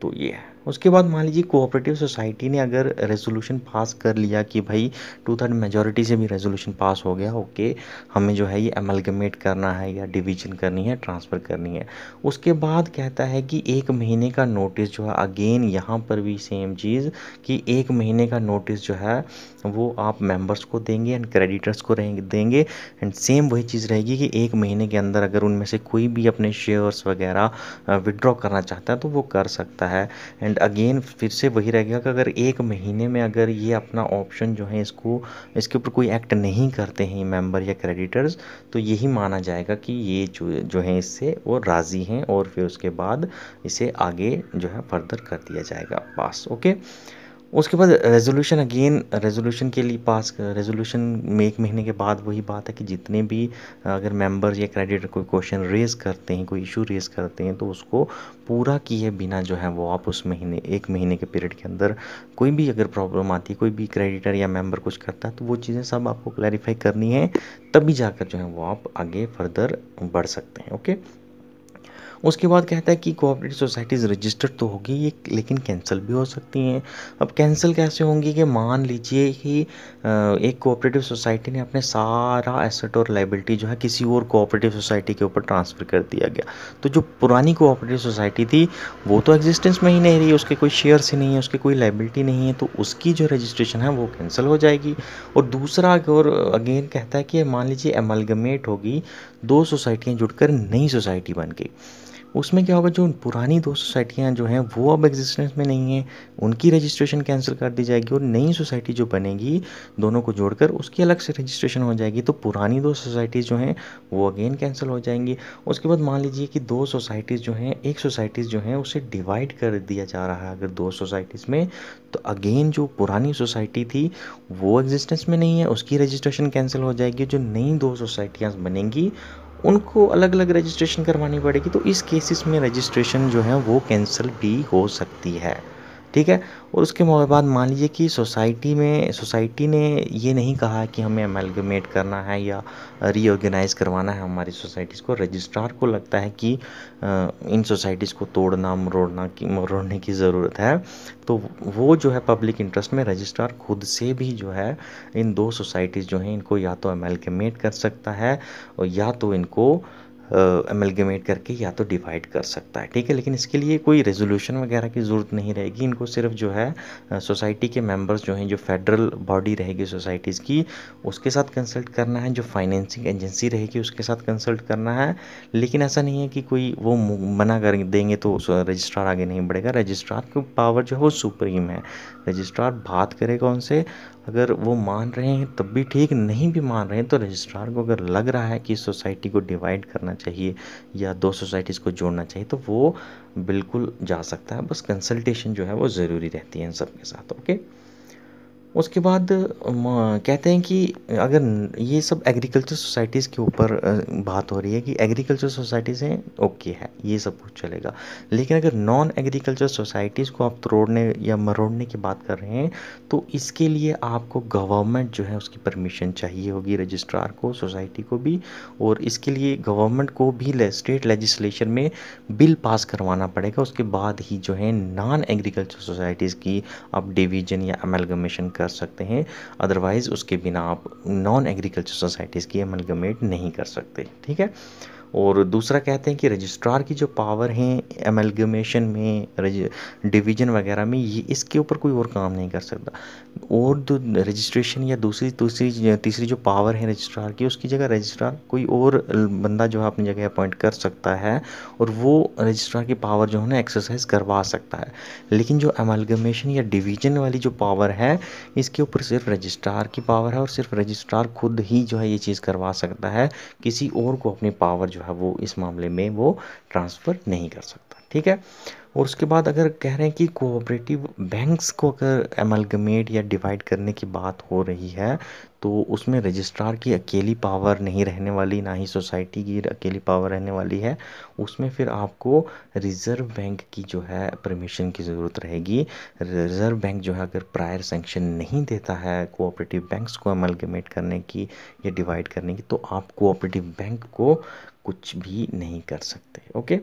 तो ये है उसके बाद मान लीजिए कोऑपरेटिव सोसाइटी ने अगर रेजोल्यूशन पास कर लिया कि भाई टू थर्ड मेजोरिटी से भी रेजोल्यूशन पास हो गया ओके हमें जो है ये एमलगमेट करना है या डिवीजन करनी है ट्रांसफ़र करनी है उसके बाद कहता है कि एक महीने का नोटिस जो है अगेन यहाँ पर भी सेम चीज़ कि एक महीने का नोटिस जो है वो आप मेंबर्स को देंगे एंड क्रेडिटर्स को रहेंगे देंगे एंड सेम वही चीज़ रहेगी कि एक महीने के अंदर अगर उनमें से कोई भी अपने शेयर्स वगैरह विड्रॉ करना चाहता है तो वो कर सकता है एंड अगेन फिर से वही रहेगा कि अगर एक महीने में अगर ये अपना ऑप्शन जो है इसको इसके ऊपर कोई एक्ट नहीं करते हैं मेम्बर या क्रेडिटर्स तो यही माना जाएगा कि ये जो जो है इससे वो राज़ी हैं और फिर उसके बाद इसे आगे जो है फर्दर कर दिया जाएगा पास ओके उसके बाद रेजोल्यूशन अगेन रेजोल्यूशन के लिए पास रेजोल्यूशन में एक महीने के बाद वही बात है कि जितने भी अगर मेंबर्स या क्रेडिटर कोई क्वेश्चन रेज करते हैं कोई इशू रेज करते हैं तो उसको पूरा किए बिना जो है वो आप उस महीने एक महीने के पीरियड के अंदर कोई भी अगर प्रॉब्लम आती है कोई भी क्रेडिटर या मेम्बर कुछ करता है तो वो चीज़ें सब आपको क्लैरिफाई करनी है तभी जाकर जो है वो आप आगे फर्दर बढ़ सकते हैं ओके उसके बाद कहता है कि कोऑपरेटिव सोसाइटीज़ रजिस्टर्ड तो होगी ये लेकिन कैंसिल भी हो सकती हैं अब कैंसिल कैसे होंगी कि मान लीजिए कि एक कोऑपरेटिव सोसाइटी ने अपने सारा एसेट और लाइबिलिटी जो है किसी और कोऑपरेटिव सोसाइटी के ऊपर ट्रांसफ़र कर दिया गया तो जो पुरानी कोऑपरेटिव सोसाइटी थी वो तो एग्जिस्टेंस में ही नहीं रही उसके कोई शेयर्स ही नहीं है उसकी कोई लाइबिलिटी नहीं है तो उसकी जो रजिस्ट्रेशन है वो कैंसिल हो जाएगी और दूसरा और अगेन कहता है कि मान लीजिए एमलगमेट होगी दो सोसाइटियाँ जुड़कर नई सोसाइटी बन गई उसमें क्या होगा जो पुरानी दो सोसाइटियाँ जो हैं वो अब एग्जिस्टेंस में नहीं हैं उनकी रजिस्ट्रेशन कैंसिल कर दी जाएगी और नई सोसाइटी जो बनेगी दोनों को जोड़कर उसकी अलग से रजिस्ट्रेशन हो जाएगी तो पुरानी दो सोसाइटीज़ जो हैं वो अगेन कैंसिल हो जाएंगी उसके बाद मान लीजिए कि दो सोसाइटीज़ जो हैं एक सोसाइटीज़ जो हैं उसे डिवाइड कर दिया जा रहा है अगर दो सोसाइटीज़ में तो अगेन जो पुरानी सोसाइटी थी वो एग्जिस्टेंस में नहीं है उसकी रजिस्ट्रेशन कैंसिल हो जाएगी जो नई दो सोसाइटियाँ बनेंगी उनको अलग अलग रजिस्ट्रेशन करवानी पड़ेगी तो इस केसेस में रजिस्ट्रेशन जो है वो कैंसिल भी हो सकती है ठीक है और उसके बाद मान लीजिए कि सोसाइटी में सोसाइटी ने ये नहीं कहा कि हमें अमेलगमेट करना है या रीऑर्गेनाइज करवाना है हमारी सोसाइटीज़ को रजिस्ट्रार को लगता है कि इन सोसाइटीज़ को तोड़ना मरोड़ना की मरोड़ने की ज़रूरत है तो वो जो है पब्लिक इंटरेस्ट में रजिस्ट्रार खुद से भी जो है इन दो सोसाइटीज़ जो हैं इनको या तो अमेलगमेट कर सकता है और या तो इनको एमलगमेट uh, करके या तो डिवाइड कर सकता है ठीक है लेकिन इसके लिए कोई रेजोल्यूशन वगैरह की ज़रूरत नहीं रहेगी इनको सिर्फ जो है सोसाइटी के मेंबर्स जो हैं जो फेडरल बॉडी रहेगी सोसाइटीज़ की उसके साथ कंसल्ट करना है जो फाइनेंसिंग एजेंसी रहेगी उसके साथ कंसल्ट करना है लेकिन ऐसा नहीं है कि कोई वो मना कर देंगे तो रजिस्ट्रार आगे नहीं बढ़ेगा रजिस्ट्रार की पावर जो है वो सुप्रीम है रजिस्ट्रार बात करेगा उनसे अगर वो मान रहे हैं तब भी ठीक नहीं भी मान रहे हैं तो रजिस्ट्रार को अगर लग रहा है कि सोसाइटी को डिवाइड करना चाहिए या दो सोसाइटीज़ को जोड़ना चाहिए तो वो बिल्कुल जा सकता है बस कंसल्टेशन जो है वो ज़रूरी रहती है इन सब के साथ ओके उसके बाद कहते हैं कि अगर ये सब एग्रीकल्चर सोसाइटीज़ के ऊपर बात हो रही है कि एग्रीकल्चर सोसाइटीज़ हैं ओके है ये सब कुछ चलेगा लेकिन अगर नॉन एग्रीकल्चर सोसाइटीज़ को आप तोड़ने या मरोड़ने की बात कर रहे हैं तो इसके लिए आपको गवर्नमेंट जो है उसकी परमिशन चाहिए होगी रजिस्ट्रार को सोसाइटी को भी और इसके लिए गवर्नमेंट को भी स्टेट लेजिस्लेशन में बिल पास करवाना पड़ेगा उसके बाद ही जो है नॉन एग्रीकल्चर सोसाइटीज़ की आप डिवीजन या अमेलगमेशन कर कर सकते हैं अदरवाइज़ उसके बिना आप नॉन एग्रीकल्चर सोसाइटीज़ की अमलगमेट नहीं कर सकते ठीक है और दूसरा कहते हैं कि रजिस्ट्रार की जो पावर हैं एमलगमेशन में डिवीज़न वगैरह में ये इसके ऊपर कोई और काम नहीं कर सकता और जो रजिस्ट्रेशन या दूसरी दूसरी तीसरी जो पावर है रजिस्ट्रार की उसकी जगह रजिस्ट्रार कोई और बंदा जो है अपनी जगह अपॉइंट कर सकता है और वो रजिस्ट्रार की पावर जो है ना एक्सरसाइज करवा सकता है लेकिन जो एमलगमेशन या डिवीज़न वाली जो पावर है इसके ऊपर सिर्फ रजिस्ट्रार की पावर है और सिर्फ रजिस्ट्रार खुद ही जो है ये चीज़ करवा सकता है किसी और को अपनी पावर जो है है वो इस मामले में वो ट्रांसफ़र नहीं कर सकता ठीक है और उसके बाद अगर कह रहे हैं कि कोऑपरेटिव बैंक्स को अगर एमलगमेट या डिवाइड करने की बात हो रही है तो उसमें रजिस्ट्रार की अकेली पावर नहीं रहने वाली ना ही सोसाइटी की अकेली पावर रहने वाली है उसमें फिर आपको रिज़र्व बैंक की जो है परमिशन की ज़रूरत रहेगी रिज़र्व बैंक जो है अगर प्रायर सेंक्शन नहीं देता है कोऑपरेटिव बैंक्स को एमलगमेट करने की या डिवाइड करने की तो आप कोऑपरेटिव बैंक को कुछ भी नहीं कर सकते ओके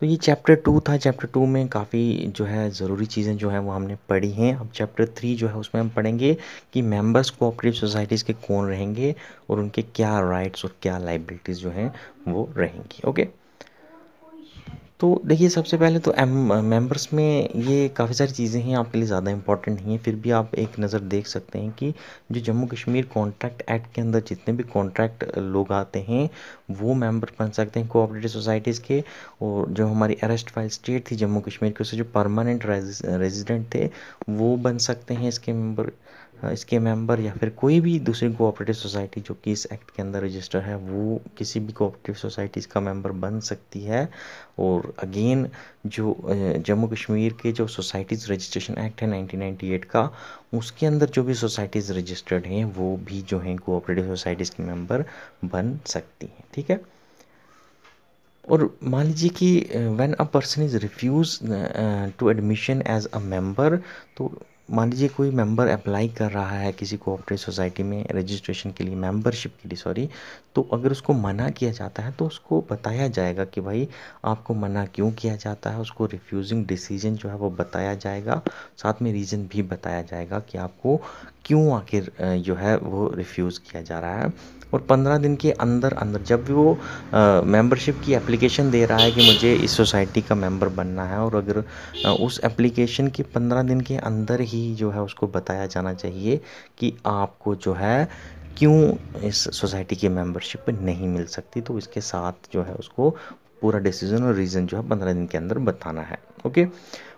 तो ये चैप्टर टू था चैप्टर टू में काफ़ी जो है ज़रूरी चीज़ें जो है वो हमने पढ़ी हैं अब चैप्टर थ्री जो है उसमें हम पढ़ेंगे कि मेंबर्स कोऑपरेटिव सोसाइटीज़ के कौन रहेंगे और उनके क्या राइट्स और क्या लाइबिलिटीज़ जो हैं वो रहेंगी ओके तो देखिए सबसे पहले तो एम मेंबर्स में ये काफ़ी सारी चीज़ें हैं आपके लिए ज़्यादा इंपॉर्टेंट नहीं है फिर भी आप एक नज़र देख सकते हैं कि जो जम्मू कश्मीर कॉन्ट्रैक्ट एक्ट के अंदर जितने भी कॉन्ट्रैक्ट लोग आते हैं वो मेंबर बन सकते हैं कोऑपरेटिव सोसाइटीज़ के और जो हमारी अरेस्ट फाइल स्टेट थी जम्मू कश्मीर के उससे जो परमानेंट रेजिडेंट थे वो बन सकते हैं इसके मेम्बर इसके मेंबर या फिर कोई भी दूसरी कोऑपरेटिव सोसाइटी जो कि इस एक्ट के अंदर रजिस्टर है वो किसी भी कोऑपरेटिव सोसाइटीज़ का मेंबर बन सकती है और अगेन जो जम्मू कश्मीर के जो सोसाइटीज़ रजिस्ट्रेशन एक्ट है 1998 का उसके अंदर जो भी सोसाइटीज़ रजिस्टर्ड हैं वो भी जो हैं कोऑपरेटिव सोसाइटीज़ के मेम्बर बन सकती हैं ठीक है और मान लीजिए कि when a person is refuse to admission as a member तो मान लीजिए कोई मेंबर अप्लाई कर रहा है किसी कोऑपरेटिव सोसाइटी में रजिस्ट्रेशन के लिए मेंबरशिप के लिए सॉरी तो अगर उसको मना किया जाता है तो उसको बताया जाएगा कि भाई आपको मना क्यों किया जाता है उसको रिफ्यूजिंग डिसीजन जो है वो बताया जाएगा साथ में रीज़न भी बताया जाएगा कि आपको क्यों आखिर जो है वो रिफ्यूज़ किया जा रहा है और पंद्रह दिन के अंदर अंदर जब भी वो मेंबरशिप की एप्लीकेशन दे रहा है कि मुझे इस सोसाइटी का मेंबर बनना है और अगर आ, उस एप्लीकेशन के पंद्रह दिन के अंदर ही जो है उसको बताया जाना चाहिए कि आपको जो है क्यों इस सोसाइटी की मेंबरशिप नहीं मिल सकती तो इसके साथ जो है उसको पूरा डिसीजन और रीज़न जो है पंद्रह दिन के अंदर बताना है okay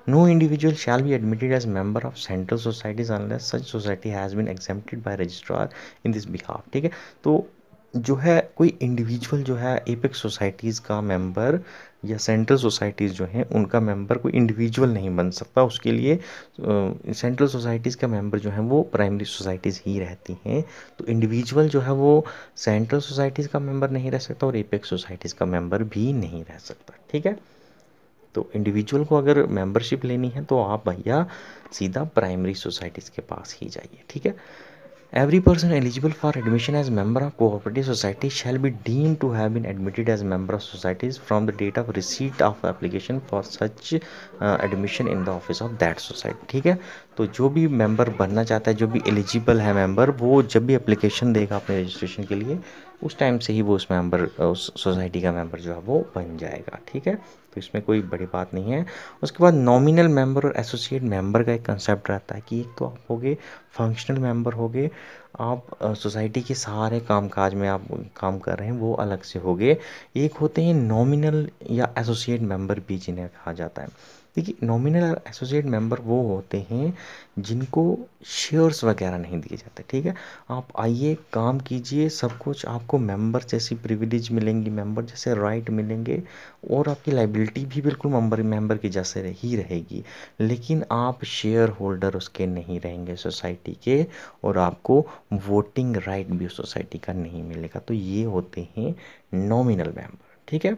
no individual shall be admitted as member of central societies unless such society has been exempted by registrar in this behalf ठीक है तो जो है कोई इंडिविजुअल जो है एपिक सोसाइटीज़ का मेंबर या सेंट्रल सोसाइटीज़ जो हैं उनका मेंबर कोई इंडिविजुअल नहीं बन सकता उसके लिए सेंट्रल सोसाइटीज़ का मेंबर जो है वो प्राइमरी सोसाइटीज़ ही रहती हैं तो इंडिविजुअल जो है वो सेंट्रल सोसाइटीज़ का मेंबर नहीं रह सकता और एपेक्स सोसाइटीज़ का मेंबर भी नहीं रह सकता ठीक है तो इंडिविजुअल को अगर मेंबरशिप लेनी है तो आप भैया सीधा प्राइमरी सोसाइटीज़ के पास ही जाइए ठीक है Every person eligible for admission as member of cooperative society shall be deemed to have been admitted as member of societies from the date of receipt of application for such uh, admission in the office of that society ठीक है तो जो भी member बनना चाहता है जो भी eligible है member वो जब भी application देगा अपने registration के लिए उस time से ही वो उस member उस society का member जो है वो बन जाएगा ठीक है तो इसमें कोई बड़ी बात नहीं है उसके बाद नॉमिनल मेंबर और एसोसिएट मेंबर का एक कंसेप्ट रहता है कि एक तो आप हो गए फंक्शनल मेंबर हो गए आप सोसाइटी के सारे कामकाज में आप काम कर रहे हैं वो अलग से हो गए एक होते हैं नॉमिनल या एसोसिएट मेंबर भी जिन्हें कहा जाता है देखिए नॉमिनल और एसोसिएट मेंबर वो होते हैं जिनको शेयर्स वगैरह नहीं दिए जाते ठीक है आप आइए काम कीजिए सब कुछ आपको मेंबर जैसी प्रिविलेज मिलेंगी मेंबर जैसे राइट मिलेंगे और आपकी लाइबिलिटी भी बिल्कुल मेंबर मेंबर की जैसे ही रहेगी लेकिन आप शेयर होल्डर उसके नहीं रहेंगे सोसाइटी के और आपको वोटिंग राइट भी सोसाइटी का नहीं मिलेगा तो ये होते हैं नॉमिनल मेंबर ठीक है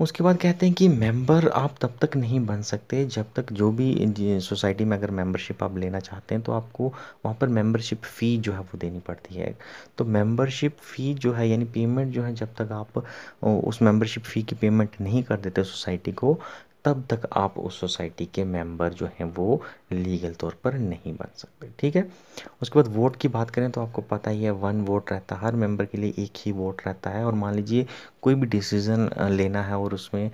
उसके बाद कहते हैं कि मेंबर आप तब तक नहीं बन सकते जब तक जो भी सोसाइटी में अगर मेंबरशिप आप लेना चाहते हैं तो आपको वहाँ पर मेंबरशिप फ़ी जो है वो देनी पड़ती है तो मेंबरशिप फ़ी जो है यानी पेमेंट जो है जब तक आप उस मेंबरशिप फ़ी की पेमेंट नहीं कर देते सोसाइटी को तब तक आप उस सोसाइटी के मेंबर जो हैं वो लीगल तौर पर नहीं बन सकते ठीक है उसके बाद वोट की बात करें तो आपको पता ही है वन वोट रहता है हर मेंबर के लिए एक ही वोट रहता है और मान लीजिए कोई भी डिसीज़न लेना है और उसमें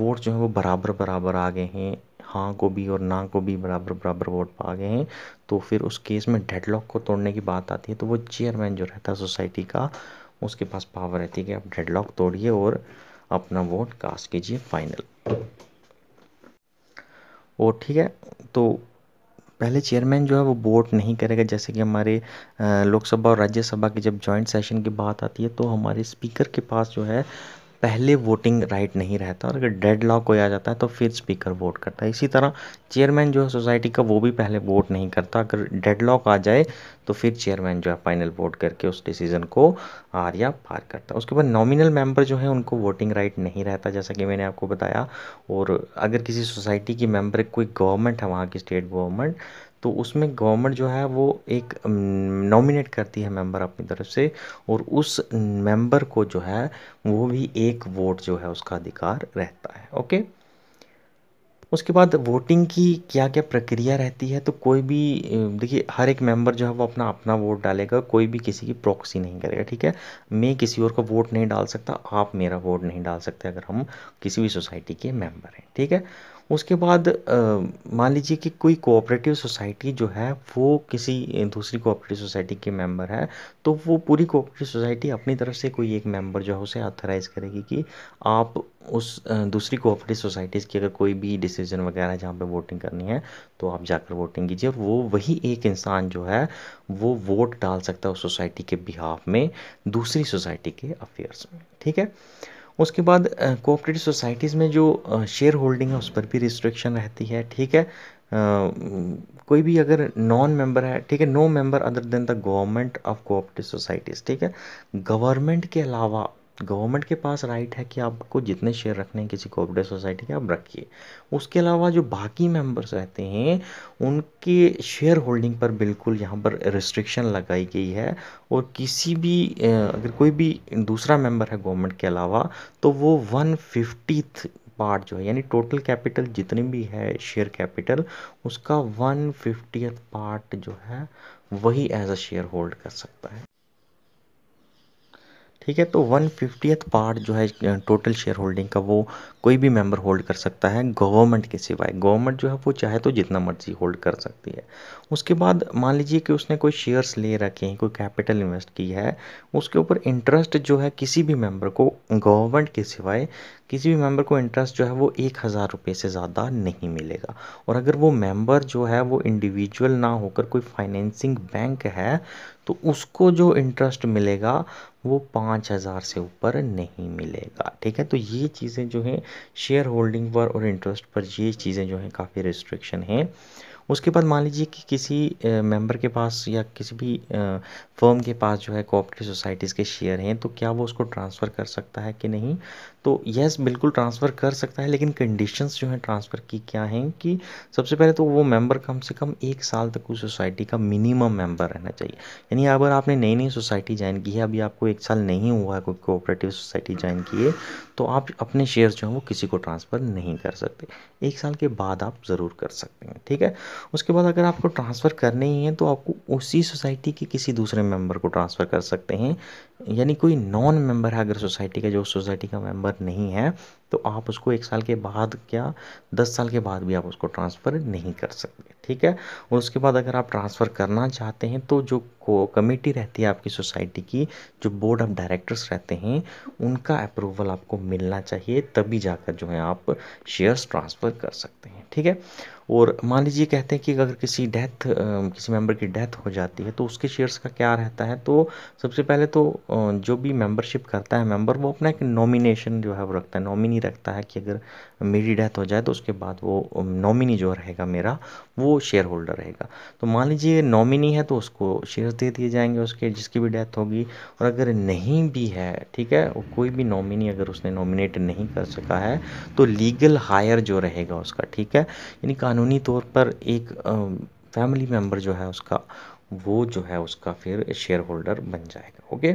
वोट जो है वो बराबर बराबर आ गए हैं हाँ को भी और ना को भी बराबर बराबर वोट पा गए हैं तो फिर उस केस में डेडलॉक को तोड़ने की बात आती है तो वो चेयरमैन जो रहता है सोसाइटी का उसके पास पावर रहती है कि आप डेडलॉक तोड़िए और अपना वोट कास्ट कीजिए फाइनल और ठीक है तो पहले चेयरमैन जो है वो वोट नहीं करेगा जैसे कि हमारे लोकसभा और राज्यसभा की जब जॉइंट सेशन की बात आती है तो हमारे स्पीकर के पास जो है पहले वोटिंग राइट नहीं रहता और अगर डेड लॉक हो जाता है तो फिर स्पीकर वोट करता है इसी तरह चेयरमैन जो है सोसाइटी का वो भी पहले वोट नहीं करता अगर डेड लॉक आ जाए तो फिर चेयरमैन जो है फाइनल वोट करके उस डिसीज़न को आर या पार करता है उसके बाद नॉमिनल मेंबर जो है उनको वोटिंग राइट नहीं रहता जैसा कि मैंने आपको बताया और अगर किसी सोसाइटी की मेम्बर कोई गवर्नमेंट है वहाँ की स्टेट गवर्नमेंट तो उसमें गवर्नमेंट जो है वो एक नॉमिनेट करती है मेंबर अपनी तरफ से और उस मेंबर को जो है वो भी एक वोट जो है उसका अधिकार रहता है ओके उसके बाद वोटिंग की क्या क्या प्रक्रिया रहती है तो कोई भी देखिए हर एक मेंबर जो है वो अपना अपना वोट डालेगा कोई भी किसी की प्रॉक्सी नहीं करेगा ठीक है मैं किसी और का वोट नहीं डाल सकता आप मेरा वोट नहीं डाल सकते अगर हम किसी भी सोसाइटी के मेंबर हैं ठीक है उसके बाद मान लीजिए कि कोई कोऑपरेटिव सोसाइटी जो है वो किसी दूसरी कोऑपरेटिव सोसाइटी के मेंबर है तो वो पूरी कोऑपरेटिव सोसाइटी अपनी तरफ से कोई एक मेंबर जो है उसे ऑथराइज़ करेगी कि आप उस दूसरी कोऑपरेटिव सोसाइटीज़ की अगर कोई भी डिसीजन वगैरह जहाँ पे वोटिंग करनी है तो आप जाकर वोटिंग कीजिए और वो वही एक इंसान जो है वो वोट डाल सकता है उस सोसाइटी के बिहाफ में दूसरी सोसाइटी के अफेयर्स में ठीक है उसके बाद कोऑपरेटिव सोसाइटीज़ में जो शेयर होल्डिंग है उस पर भी रिस्ट्रिक्शन रहती है ठीक है कोई भी अगर नॉन मेंबर है ठीक है no member other than the government of cooperative societies ठीक है गवर्नमेंट के अलावा गवर्नमेंट के पास राइट है कि आपको जितने शेयर रखने हैं किसी कोऑपरेटिव सोसाइटी के आप रखिए उसके अलावा जो बाकी मेंबर्स रहते हैं उनके शेयर होल्डिंग पर बिल्कुल यहाँ पर रिस्ट्रिक्शन लगाई गई है और किसी भी अगर कोई भी दूसरा मेंबर है गवर्नमेंट के अलावा तो वो वन फिफ्टीथ पार्ट जो है यानी टोटल कैपिटल जितनी भी है शेयर कैपिटल उसका वन फिफ्टी पार्ट जो है वही एज अ शेयर होल्ड कर सकता है ठीक है तो वन फिफ्टी पार्ट जो है टोटल शेयर होल्डिंग का वो कोई भी मेंबर होल्ड कर सकता है गवर्नमेंट के सिवाय गवर्नमेंट जो है वो चाहे तो जितना मर्जी होल्ड कर सकती है उसके बाद मान लीजिए कि उसने कोई शेयर्स ले रखे हैं कोई कैपिटल इन्वेस्ट की है उसके ऊपर इंटरेस्ट जो है किसी भी मेंबर को गवर्नमेंट के सिवाय किसी भी मेंबर को इंटरेस्ट जो है वो एक हज़ार रुपये से ज़्यादा नहीं मिलेगा और अगर वो मेंबर जो है वो इंडिविजुअल ना होकर कोई फाइनेंसिंग बैंक है तो उसको जो इंटरेस्ट मिलेगा वो पाँच हज़ार से ऊपर नहीं मिलेगा ठीक है तो ये चीज़ें जो हैं शेयर होल्डिंग पर और इंटरेस्ट पर ये चीज़ें जो हैं काफ़ी रिस्ट्रिक्शन हैं उसके बाद मान लीजिए कि किसी मेंबर के पास या किसी भी फर्म के पास जो है कोऑपरेटिव सोसाइटीज़ के शेयर हैं तो क्या वो उसको ट्रांसफ़र कर सकता है कि नहीं तो यस बिल्कुल ट्रांसफ़र कर सकता है लेकिन कंडीशंस जो हैं ट्रांसफ़र की क्या हैं कि सबसे पहले तो वो मेंबर कम से कम एक साल तक उस सोसाइटी का मिनिमम मेंबर रहना चाहिए यानी अगर आपने नई नई सोसाइटी ज्वाइन की है अभी आपको एक साल नहीं हुआ है कोई कोऑपरेटिव सोसाइटी ज्वाइन की है तो आप अपने शेयर जो हैं वो किसी को ट्रांसफ़र नहीं कर सकते एक साल के बाद आप ज़रूर कर सकते हैं ठीक है उसके बाद अगर आपको ट्रांसफ़र करने ही हैं तो आपको उसी सोसाइटी के किसी दूसरे मेम्बर को ट्रांसफ़र कर सकते हैं यानी कोई नॉन मेंबर है अगर सोसाइटी का जो सोसाइटी का मेंबर नहीं है तो आप उसको एक साल के बाद क्या दस साल के बाद भी आप उसको ट्रांसफ़र नहीं कर सकते ठीक है और उसके बाद अगर आप ट्रांसफ़र करना चाहते हैं तो जो कमेटी रहती है आपकी सोसाइटी की जो बोर्ड ऑफ डायरेक्टर्स रहते हैं उनका अप्रूवल आपको मिलना चाहिए तभी जाकर जो है आप शेयर्स ट्रांसफ़र कर सकते हैं ठीक है और मान लीजिए कहते हैं कि अगर किसी डेथ किसी मेंबर की डेथ हो जाती है तो उसके शेयर्स का क्या रहता है तो सबसे पहले तो जो भी मेंबरशिप करता है मेंबर वो अपना एक नॉमिनेशन जो है वो रखता है नॉमिनी नहीं रखता है कि अगर मेरी डेथ हो जाए तो उसके बाद वो नॉमिनी जो रहेगा मेरा वो शेयर होल्डर रहेगा तो मान लीजिए नॉमिनी है तो उसको शेयर दे दिए जाएंगे उसके जिसकी भी डेथ होगी और अगर नहीं भी है ठीक है कोई भी नॉमिनी अगर उसने नॉमिनेट नहीं कर सका है तो लीगल हायर जो रहेगा उसका ठीक है यानी कानूनी तौर पर एक फैमिली मेम्बर जो है उसका वो जो है उसका फिर शेयर होल्डर बन जाएगा ओके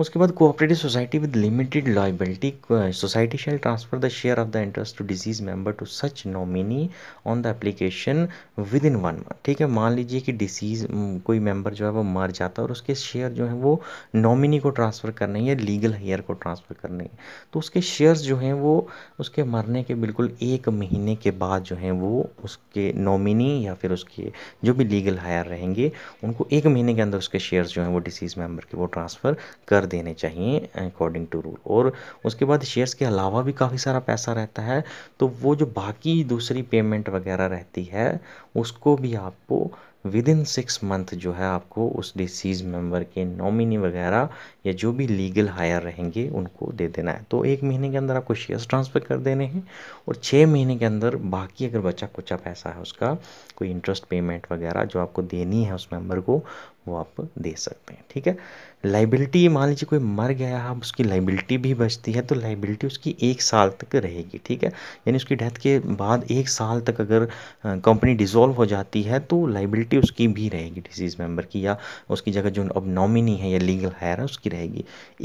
उसके बाद cooperative society with limited liability society shall transfer the share of the interest to deceased member to such nominee on the application within one month ठीक है मान लीजिए कि डिसीज mm, कोई मेंबर जो है वो मर जाता है और उसके शेयर जो है वो नॉमिनी को ट्रांसफ़र करने या लीगल हेयर को ट्रांसफ़र करने तो उसके शेयर्स जो हैं वो उसके मरने के बिल्कुल एक महीने के बाद जो हैं वो उसके नॉमिनी या फिर उसके जो भी लीगल हायर रहेंगे उनको एक महीने के अंदर उसके शेयर्स जो हैं वो डिसीज़ मेंबर के वो ट्रांसफ़र कर कर देने चाहिए अकॉर्डिंग टू रूल और उसके बाद शेयर्स के अलावा भी काफ़ी सारा पैसा रहता है तो वो जो बाकी दूसरी पेमेंट वगैरह रहती है उसको भी आपको विद इन सिक्स मंथ जो है आपको उस डिसीज मेंबर के नॉमिनी वगैरह या जो भी लीगल हायर रहेंगे उनको दे देना है तो एक महीने के अंदर आपको शेयर्स ट्रांसफ़र कर देने हैं और छः महीने के अंदर बाकी अगर बचा कुचा पैसा है उसका कोई इंटरेस्ट पेमेंट वगैरह जो आपको देनी है उस मेंबर को वो आप दे सकते हैं ठीक है लाइबिलिटी मान लीजिए कोई मर गया है हाँ, उसकी लाइबिलिटी भी बचती है तो लाइबिलिटी उसकी एक साल तक रहेगी ठीक है यानी उसकी डेथ के बाद एक साल तक अगर कंपनी डिसॉल्व हो जाती है तो लाइबिलिटी उसकी भी रहेगी डिसीज़ मेंबर की या उसकी जगह जो अब नॉमिनी है या लीगल हायर है उसकी रहेगी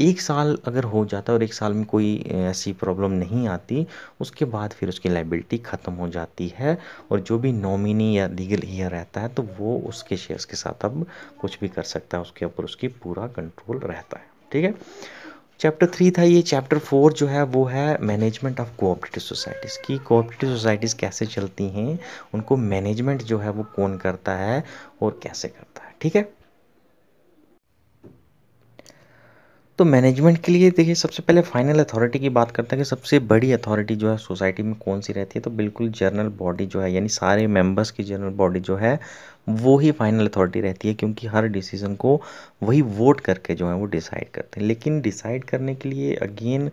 एक साल अगर हो जाता है और एक साल में कोई ऐसी प्रॉब्लम नहीं आती उसके बाद फिर उसकी लाइबिलिटी ख़त्म हो जाती है और जो भी नॉमिनी या लीगल हेयर रहता है तो वो उसके शेयर्स के साथ अब कुछ भी कर सकता है उसके ऊपर उसकी पूरा कंट्रोल रहता है ठीक है चैप्टर थ्री था ये चैप्टर फोर जो है वो है मैनेजमेंट ऑफ कोऑपरेटिव सोसाइटीज़ की कोऑपरेटिव सोसाइटीज़ कैसे चलती हैं उनको मैनेजमेंट जो है वो कौन करता है और कैसे करता है ठीक है तो मैनेजमेंट के लिए देखिए सबसे पहले फाइनल अथॉरिटी की बात करते हैं कि सबसे बड़ी अथॉरिटी जो है सोसाइटी में कौन सी रहती है तो बिल्कुल जनरल बॉडी जो है यानी सारे मेंबर्स की जनरल बॉडी जो है वो ही फाइनल अथॉरिटी रहती है क्योंकि हर डिसीज़न को वही वोट करके जो है वो डिसाइड करते हैं लेकिन डिसाइड करने के लिए अगेन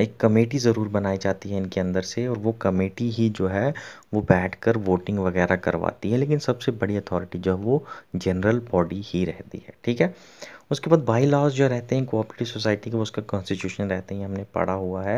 एक कमेटी ज़रूर बनाई जाती है इनके अंदर से और वो कमेटी ही जो है वो बैठ कर वोटिंग वगैरह करवाती है लेकिन सबसे बड़ी अथॉरिटी जो है वो जनरल बॉडी ही रहती है ठीक है उसके बाद बाई लॉज जो रहते हैं कोऑपरेटिव सोसाइटी के उसका कॉन्स्टिट्यूशन रहते हैं हमने पढ़ा हुआ है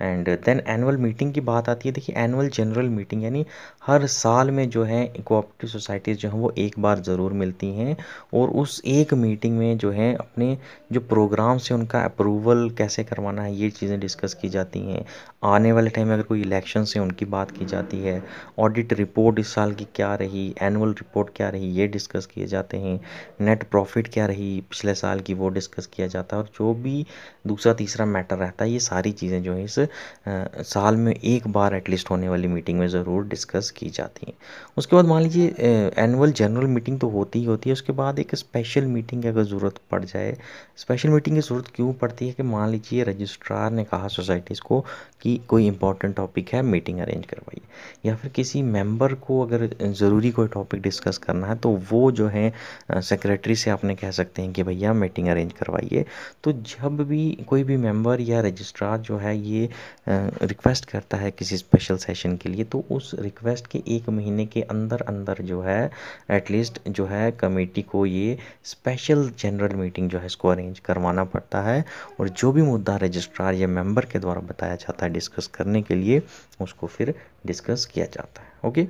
एंड देन एनुअल मीटिंग की बात आती है देखिए एनुअल जनरल मीटिंग यानी हर साल में जो है कोऑपरेटिव सोसाइटीज़ जो हैं वो एक बार ज़रूर मिलती हैं और उस एक मीटिंग में जो है अपने जो प्रोग्राम्स हैं उनका अप्रूवल कैसे करवाना है ये चीज़ें डिस्कस की जाती हैं आने वाले टाइम में अगर कोई इलेक्शन से उनकी बात की जाती है ऑडिट रिपोर्ट इस साल की क्या रही एनुअल रिपोर्ट क्या रही ये डिस्कस किए जाते हैं नेट प्रॉफिट क्या रही पिछले साल की वो डिस्कस किया जाता है और जो भी दूसरा तीसरा मैटर रहता है ये सारी चीज़ें जो है इस आ, साल में एक बार एटलीस्ट होने वाली मीटिंग में ज़रूर डिस्कस की जाती हैं उसके बाद मान लीजिए एनुअल जनरल मीटिंग तो होती ही होती है उसके बाद एक स्पेशल मीटिंग की अगर ज़रूरत पड़ जाए स्पेशल मीटिंग की ज़रूरत क्यों पड़ती है कि मान लीजिए रजिस्ट्रार ने कहा सोसाइटीज़ को कि कोई इंपॉर्टेंट टॉपिक है मीटिंग अरेंज करवाइए या फिर किसी मेंबर को अगर ज़रूरी कोई टॉपिक डिस्कस करना है तो वो जो है सेक्रेटरी से आपने कह सकते हैं कि भैया मीटिंग अरेंज करवाइए तो जब भी कोई भी मेंबर या रजिस्ट्रार जो है ये रिक्वेस्ट करता है किसी स्पेशल सेशन के लिए तो उस रिक्वेस्ट के एक महीने के अंदर अंदर जो है एटलीस्ट जो है कमेटी को ये स्पेशल जनरल मीटिंग जो है इसको अरेंज करवाना पड़ता है और जो भी मुद्दा रजिस्ट्रार या मेंबर के द्वारा बताया जाता है डिस्कस करने के लिए उसको फिर डिस्कस किया जाता है ओके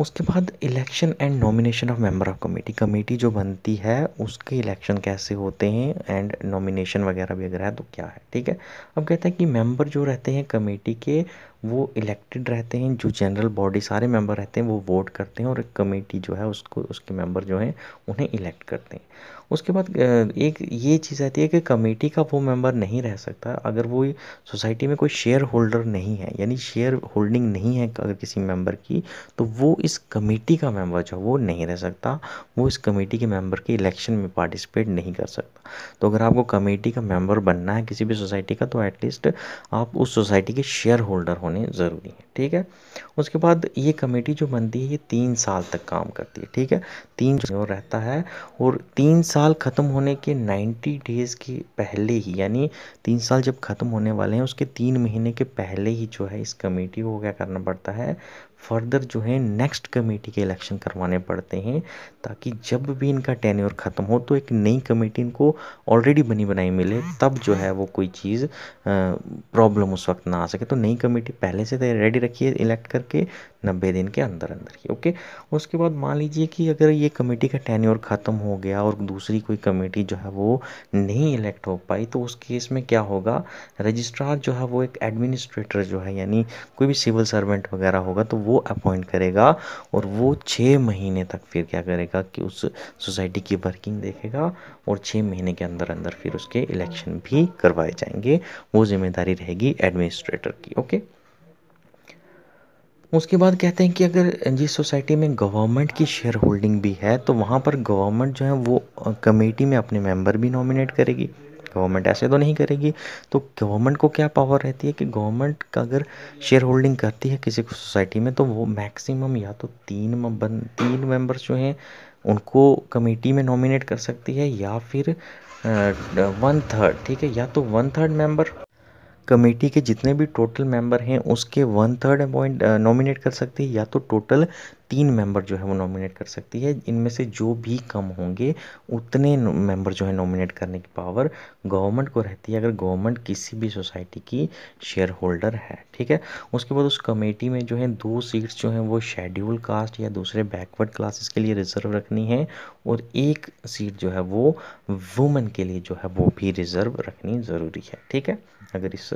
उसके बाद election and nomination of member of committee committee जो बनती है उसके इलेक्शन कैसे होते हैं एंड नॉमिनेशन वगैरह भी अगर है तो क्या है ठीक है अब कहते हैं कि मेंबर जो रहते हैं कमेटी के वो इलेक्टेड रहते हैं जो जनरल बॉडी सारे मेंबर रहते हैं वो वोट करते हैं और एक कमेटी जो है उसको उसके मेंबर जो हैं उन्हें इलेक्ट करते हैं उसके बाद एक ये चीज़ रहती है कि कमेटी का वो मेंबर नहीं रह सकता अगर वो सोसाइटी में कोई शेयर होल्डर नहीं है यानी शेयर होल्डिंग नहीं है अगर किसी मेंबर की तो वो इस कमेटी का मेंबर जो है वो नहीं रह सकता वो इस कमेटी के मेंबर के इलेक्शन में पार्टिसिपेट नहीं कर सकता तो अगर आपको कमेटी का मेंबर बनना है किसी भी सोसाइटी का तो एटलीस्ट आप उस सोसाइटी के शेयर होल्डर होने होने ज़रूरी हैं ठीक है उसके बाद ये कमेटी जो बनती है ये तीन साल तक काम करती है ठीक है तीन जो रहता है और तीन साल ख़त्म होने के नाइन्टी डेज़ के पहले ही यानी तीन साल जब ख़त्म होने वाले हैं उसके तीन महीने के पहले ही जो है इस कमेटी को क्या करना पड़ता है फर्दर जो है नेक्स्ट कमेटी के इलेक्शन करवाने पड़ते हैं ताकि जब भी इनका टेन्योर ख़त्म हो तो एक नई कमेटी इनको ऑलरेडी बनी बनाई मिले तब जो है वो कोई चीज़ प्रॉब्लम उस वक्त ना आ सके तो नई कमेटी पहले से रेडी रखिए इलेक्ट करके नब्बे दिन के अंदर अंदर ही ओके उसके बाद मान लीजिए कि अगर ये कमेटी का टेन्योर ख़त्म हो गया और दूसरी कोई कमेटी जो है वो नहीं इलेक्ट हो पाई तो उस केस में क्या होगा रजिस्ट्रार जो है वो एक एडमिनिस्ट्रेटर जो है यानी कोई भी सिविल सर्वेंट वगैरह होगा तो वो अपॉइंट करेगा और वो छः महीने तक फिर क्या करेगा कि उस सोसाइटी की वर्किंग देखेगा और छः महीने के अंदर अंदर फिर उसके इलेक्शन भी करवाए जाएंगे वो जिम्मेदारी रहेगी एडमिनिस्ट्रेटर की ओके उसके बाद कहते हैं कि अगर जिस सोसाइटी में गवर्नमेंट की शेयर होल्डिंग भी है तो वहाँ पर गवर्नमेंट जो है वो कमेटी में अपने मेंबर भी नॉमिनेट करेगी गवर्नमेंट ऐसे तो नहीं करेगी तो गवर्नमेंट को क्या पावर रहती है कि गवर्नमेंट का अगर शेयर होल्डिंग करती है किसी को सोसाइटी में तो वो मैक्सिमम या तो तीन मेंबर तीन मेंबर्स जो हैं उनको कमेटी में नॉमिनेट कर सकती है या फिर वन थर्ड ठीक है या तो वन थर्ड मेंबर कमेटी के जितने भी टोटल मेंबर हैं उसके वन थर्ड अपॉइंट नॉमिनेट कर सकती है या तो टोटल तीन मेंबर जो है वो नॉमिनेट कर सकती है इनमें से जो भी कम होंगे उतने मेंबर जो है नॉमिनेट करने की पावर गवर्नमेंट को रहती है अगर गवर्नमेंट किसी भी सोसाइटी की शेयर होल्डर है ठीक है उसके बाद उस कमेटी में जो है दो सीट्स जो हैं वो शेड्यूल कास्ट या दूसरे बैकवर्ड क्लासेस के लिए रिजर्व रखनी है और एक सीट जो है वो वुमेन के लिए जो है वो भी रिज़र्व रखनी ज़रूरी है ठीक है अगर इस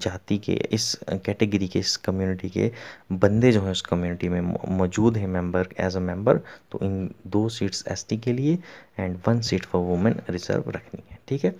जाति के इस कैटेगरी के इस कम्युनिटी के बंदे जो हैं उस कम्युनिटी में मौजूद हैं मेंबर एज अ मेंबर तो इन दो सीट्स एसटी के लिए and one seat for women reserve रखनी है ठीक है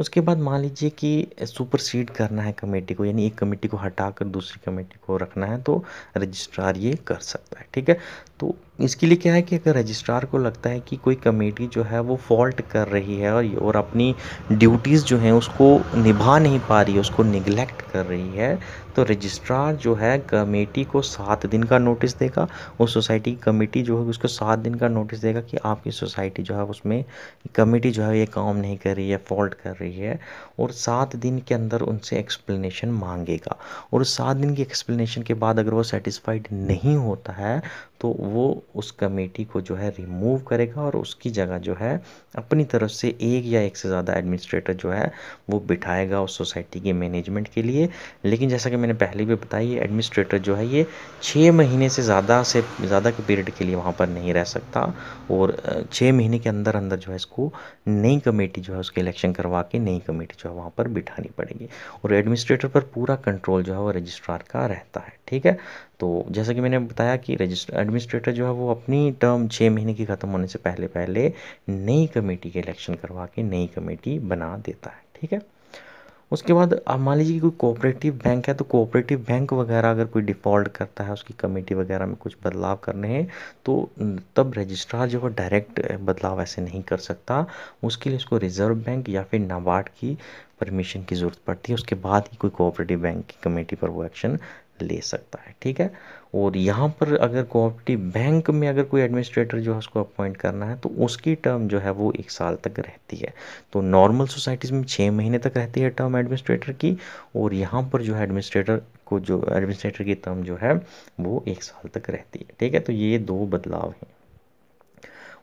उसके बाद मान लीजिए कि सुपर सीड करना है कमेटी को यानी एक कमेटी को हटाकर दूसरी कमेटी को रखना है तो रजिस्ट्रार ये कर सकता है ठीक है तो इसके लिए क्या है कि अगर रजिस्ट्रार को लगता है कि कोई कमेटी जो है वो फॉल्ट कर रही है और और अपनी ड्यूटीज़ जो हैं उसको निभा नहीं पा रही है उसको निगलेक्ट कर रही है तो रजिस्ट्रार जो है कमेटी को सात दिन का नोटिस देगा उस सोसाइटी की कमेटी जो है उसको सात दिन का नोटिस देगा कि आपकी सोसाइटी जो है उसमें कमेटी जो है ये काम नहीं कर रही है फॉल्ट कर रही है और सात दिन के अंदर उनसे एक्सप्लेनेशन मांगेगा और सात दिन की एक्सप्लेनेशन के बाद अगर वो सेटिस्फाइड नहीं होता है तो वो उस कमेटी को जो है रिमूव करेगा और उसकी जगह जो है अपनी तरफ से एक या एक से ज़्यादा एडमिनिस्ट्रेटर जो है वो बिठाएगा उस सोसाइटी के मैनेजमेंट के लिए लेकिन जैसा कि मैंने पहले भी बताया ये एडमिनिस्ट्रेटर जो है ये छः महीने से ज़्यादा से ज़्यादा के पीरियड के लिए वहाँ पर नहीं रह सकता और छः महीने के अंदर अंदर जो है इसको नई कमेटी जो है उसके इलेक्शन करवा के नई कमेटी जो है वहाँ पर बिठानी पड़ेगी और एडमिनिस्ट्रेटर पर पूरा कंट्रोल जो है वो रजिस्ट्रार का रहता है ठीक है तो जैसा कि मैंने बताया कि रजिस्टर एडमिनिस्ट्रेटर जो है वो अपनी टर्म छः महीने की ख़त्म होने से पहले पहले नई कमेटी के इलेक्शन करवा के नई कमेटी बना देता है ठीक है उसके बाद आप मान लीजिए कि कोई कोऑपरेटिव बैंक है तो कोऑपरेटिव बैंक वगैरह अगर कोई डिफ़ॉल्ट करता है उसकी कमेटी वगैरह में कुछ बदलाव करने हैं तो तब रजिस्ट्रार जो है डायरेक्ट बदलाव ऐसे नहीं कर सकता उसके लिए उसको रिजर्व बैंक या फिर नाबार्ड की परमिशन की ज़रूरत पड़ती है उसके बाद ही कोई कोऑपरेटिव बैंक की कमेटी पर वो एक्शन ले सकता है ठीक है और यहाँ पर अगर कोऑपरेटिव बैंक में अगर कोई एडमिनिस्ट्रेटर जो है उसको अपॉइंट करना है तो उसकी टर्म जो है वो एक साल तक रहती है तो नॉर्मल सोसाइटीज़ में छः महीने तक रहती है टर्म एडमिनिस्ट्रेटर की और यहाँ पर जो है एडमिनिस्ट्रेटर को जो एडमिनिस्ट्रेटर की टर्म जो है वो एक साल तक रहती है ठीक है तो ये दो बदलाव हैं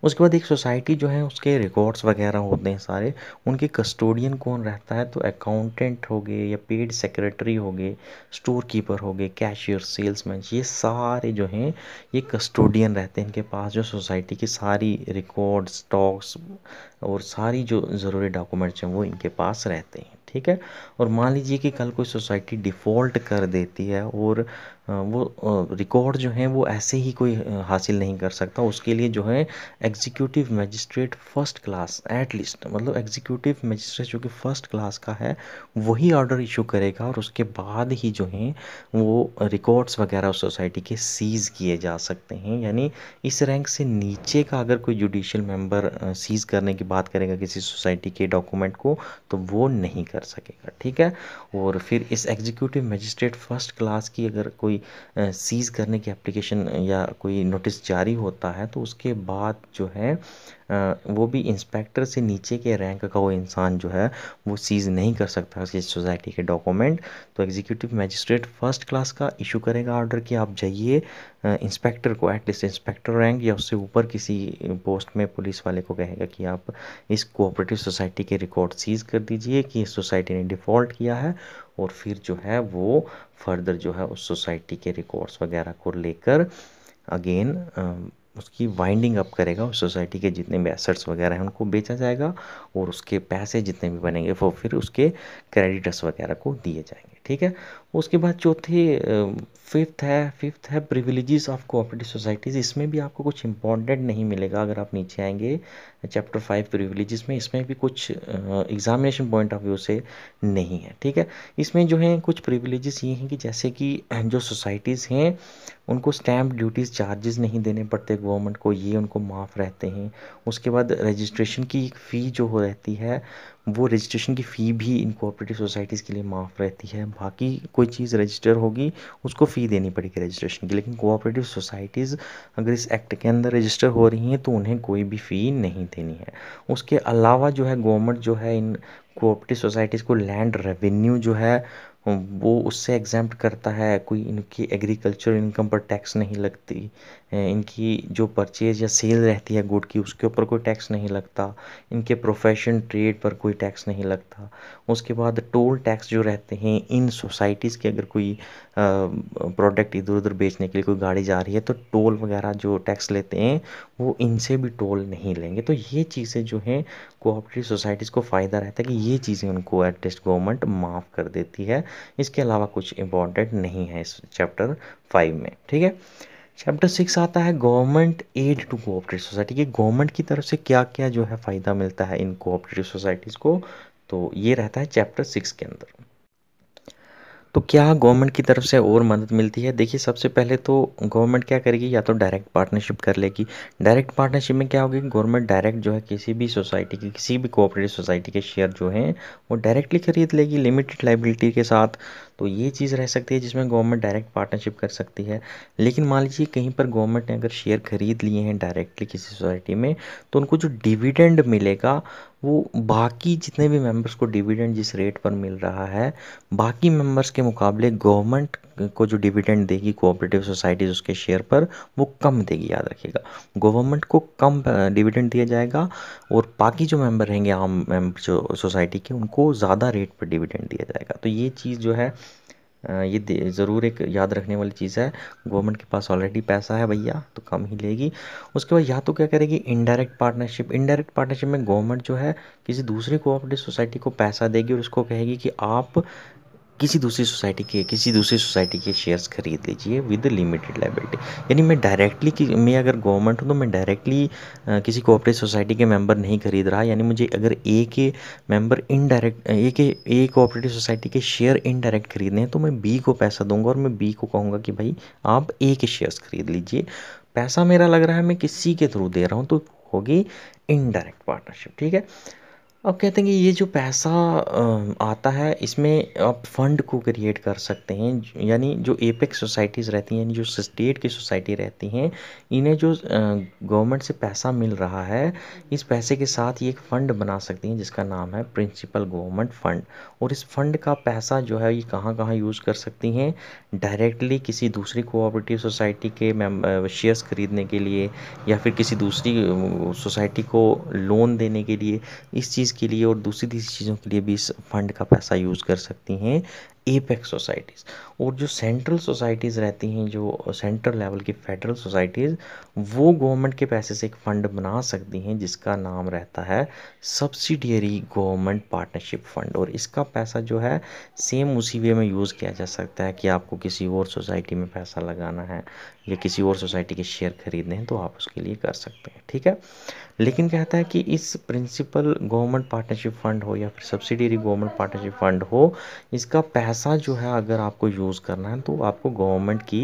उसके बाद एक सोसाइटी जो है उसके रिकॉर्ड्स वगैरह होते हैं सारे उनके कस्टोडियन कौन रहता है तो अकाउंटेंट हो गए या पेड सेक्रेटरी हो गए स्टोर कीपर हो गए कैशियर सेल्समैन ये सारे जो हैं ये कस्टोडियन रहते हैं इनके पास जो सोसाइटी की सारी रिकॉर्ड स्टॉक्स और सारी जो ज़रूरी डॉक्यूमेंट्स हैं वो इनके पास रहते हैं ठीक है और मान लीजिए कि कल कोई सोसाइटी डिफ़ॉल्ट कर देती है और वो रिकॉर्ड जो हैं वो ऐसे ही कोई हासिल नहीं कर सकता उसके लिए जो है executive magistrate first class at least मतलब एग्जीक्यूटिव मजिस्ट्रेट जो कि फर्स्ट क्लास का है वही ऑर्डर इशू करेगा और उसके बाद ही जो है वो रिकॉर्ड्स वगैरह उस सोसाइटी के सीज़ किए जा सकते हैं यानी इस रैंक से नीचे का अगर कोई जुडिशल मेम्बर सीज़ करने की बात करेगा किसी सोसाइटी के डॉक्यूमेंट को तो वो नहीं कर सकेगा ठीक है और फिर इस एग्जीक्यूटिव मजिस्ट्रेट फर्स्ट क्लास की अगर कोई कोई सीज़ करने की एप्लीकेशन या कोई नोटिस जारी होता है तो उसके बाद जो है वो भी इंस्पेक्टर से नीचे के रैंक का वो इंसान जो है वो सीज़ नहीं कर सकता उसकी सोसाइटी के डॉक्यूमेंट तो एग्जीक्यूटिव मजिस्ट्रेट फर्स्ट क्लास का इशू करेगा ऑर्डर कि आप जाइए इंस्पेक्टर को एटलीस्ट इंस्पेक्टर रैंक या उससे ऊपर किसी पोस्ट में पुलिस वाले को कहेगा कि आप इस कोऑपरेटिव सोसाइटी के रिकॉर्ड सीज़ कर दीजिए कि सोसाइटी ने डिफ़ॉल्ट किया है और फिर जो है वो फर्दर जो है उस सोसाइटी के रिकॉर्ड्स वगैरह को लेकर अगेन उसकी वाइंडिंग अप करेगा उस सोसाइटी के जितने भी एसेट्स वगैरह हैं उनको बेचा जाएगा और उसके पैसे जितने भी बनेंगे वो फिर उसके क्रेडिटर्स वगैरह को दिए जाएंगे ठीक है उसके बाद चौथी फिफ्थ है फिफ्थ है प्रिविलेजेस ऑफ कोऑपरेटिव सोसाइटीज़ इसमें भी आपको कुछ इंपॉर्टेंट नहीं मिलेगा अगर आप नीचे आएंगे चैप्टर फाइव प्रिविलेजेस में इसमें भी कुछ एग्जामिनेशन पॉइंट ऑफ व्यू से नहीं है ठीक है इसमें जो है कुछ प्रिविलेजेस ये हैं कि जैसे कि जो सोसाइटीज़ हैं उनको स्टैम्प ड्यूटीज़ चार्जेस नहीं देने पड़ते गवर्नमेंट को ये उनको माफ़ रहते हैं उसके बाद रजिस्ट्रेशन की एक फ़ी जो हो रहती है वो रजिस्ट्रेशन की फ़ी भी इन कोऑपरेटिव सोसाइटीज़ के लिए माफ़ रहती है बाकी कोई चीज़ रजिस्टर होगी उसको फ़ी देनी पड़ेगी रजिस्ट्रेशन की लेकिन कोऑपरेटिव सोसाइटीज़ अगर इस एक्ट के अंदर रजिस्टर हो रही हैं तो उन्हें कोई भी फ़ी नहीं देनी है उसके अलावा जो है गवर्नमेंट जो है इन कोऑपरेटिव सोसाइटीज़ को लैंड रेवेन्यू जो है वो उससे एग्जाम करता है कोई इनकी एग्रीकल्चर इनकम पर टैक्स नहीं लगती इनकी जो परचेज या सेल रहती है गुड की उसके ऊपर कोई टैक्स नहीं लगता इनके प्रोफेशन ट्रेड पर कोई टैक्स नहीं लगता उसके बाद टोल टैक्स जो रहते हैं इन सोसाइटीज़ के अगर कोई प्रोडक्ट इधर उधर बेचने के लिए कोई गाड़ी जा रही है तो टोल वगैरह जो टैक्स लेते हैं वो इनसे भी टोल नहीं लेंगे तो ये चीज़ें जो हैं कोऑपरेटिव सोसाइटीज़ को फ़ायदा रहता है कि ये चीज़ें उनको एटलीस्ट गवर्नमेंट माफ़ कर देती है इसके अलावा कुछ इम्पॉर्टेंट नहीं है इस चैप्टर फाइव में ठीक है चैप्टर सिक्स आता है government aid to cooperative society कि गवर्नमेंट की तरफ से क्या क्या जो है फ़ायदा मिलता है इन कोऑपरेटिव सोसाइटीज़ को तो ये रहता है चैप्टर सिक्स के अंदर तो क्या गवर्नमेंट की तरफ से और मदद मिलती है देखिए सबसे पहले तो गवर्नमेंट क्या करेगी या तो डायरेक्ट पार्टनरशिप कर लेगी डायरेक्ट पार्टनरशिप में क्या होगी गवर्नमेंट डायरेक्ट जो है किसी भी सोसाइटी की किसी भी कोऑपरेटिव सोसाइटी के शेयर जो हैं वो डायरेक्टली खरीद लेगी लिमिटेड लाइबिलिटी के साथ तो ये चीज़ रह सकती है जिसमें गवर्नमेंट डायरेक्ट पार्टनरशिप कर सकती है लेकिन मान लीजिए कहीं पर गवर्नमेंट ने अगर शेयर खरीद लिए हैं डायरेक्टली किसी सोसाइटी में तो उनको जो डिविडेंड मिलेगा वो बाकी जितने भी मेंबर्स को डिविडेंड जिस रेट पर मिल रहा है बाकी मेंबर्स के मुकाबले गवर्नमेंट को जो डिविडेंड देगी कोऑपरेटिव सोसाइटीज़ उसके शेयर पर वो कम देगी याद रखिएगा गवर्नमेंट को कम डिविडेंड दिया जाएगा और बाकी जो मेंबर रहेंगे आम मेंबर जो सोसाइटी के उनको ज़्यादा रेट पर डिविडेंड दिया जाएगा तो ये चीज़ जो है ये ज़रूर एक याद रखने वाली चीज़ है गवर्नमेंट के पास ऑलरेडी पैसा है भैया तो कम ही लेगी उसके बाद या तो क्या करेगी इनडायरेक्ट पार्टनरशिप इनडायरेक्ट पार्टनरशिप में गवर्नमेंट जो है किसी दूसरी कोऑपरेटिव सोसाइटी को पैसा देगी और उसको कहेगी कि आप किसी दूसरी सोसाइटी के किसी दूसरी सोसाइटी के शेयर्स खरीद लीजिए विद लिमिटेड लाइबिलिटी यानी मैं डायरेक्टली मैं अगर गवर्नमेंट हूँ तो मैं डायरेक्टली किसी कोऑपरेटिव सोसाइटी के मेंबर नहीं खरीद रहा यानी मुझे अगर ए के मेंबर इनडायरेक्ट ए के ए कोऑपरेटिव सोसाइटी के शेयर इनडायरेक्ट खरीदने हैं तो मैं बी को पैसा दूंगा और मैं बी को कहूँगा कि भाई आप ए के शेयर्स खरीद लीजिए पैसा मेरा लग रहा है मैं किसी के थ्रू दे रहा हूँ तो होगी इनडायरेक्ट पार्टनरशिप ठीक है अब कहते हैं कि ये जो पैसा आता है इसमें आप फंड को क्रिएट कर सकते हैं यानी जो एपेक्स सोसाइटीज़ रहती हैं यानी जो स्टेट की सोसाइटी रहती हैं इन्हें जो गवर्नमेंट से पैसा मिल रहा है इस पैसे के साथ ये एक फ़ंड बना सकती हैं जिसका नाम है प्रिंसिपल गवर्नमेंट फ़ंड और इस फंड का पैसा जो है ये कहाँ कहाँ यूज़ कर सकती हैं डायरेक्टली किसी दूसरी कोऑपरेटिव सोसाइटी के शेयर्स खरीदने के लिए या फिर किसी दूसरी सोसाइटी को लोन देने के लिए इस चीज़ के लिए और दूसरी दूसरी चीज़ों के लिए भी इस फंड का पैसा यूज़ कर सकती हैं एपेक्स सोसाइटीज़ और जो सेंट्रल सोसाइटीज़ रहती हैं जो सेंट्रल लेवल की फेडरल सोसाइटीज़ वो गवर्नमेंट के पैसे से एक फ़ंड बना सकती हैं जिसका नाम रहता है सब्सिडियरी गवर्नमेंट पार्टनरशिप फ़ंड और इसका पैसा जो है सेम उसी वे में यूज़ किया जा सकता है कि आपको किसी और सोसाइटी में पैसा लगाना है या किसी और सोसाइटी के शेयर खरीदने हैं तो आप उसके लिए कर सकते हैं ठीक है लेकिन कहता है कि इस प्रिंसिपल गवर्नमेंट पार्टनरशिप फ़ंड हो या फिर सब्सिडियरी गवर्नमेंट पार्टनरशिप फ़ंड हो इसका पैसा पैसा जो है अगर आपको यूज़ करना है तो आपको गवर्नमेंट की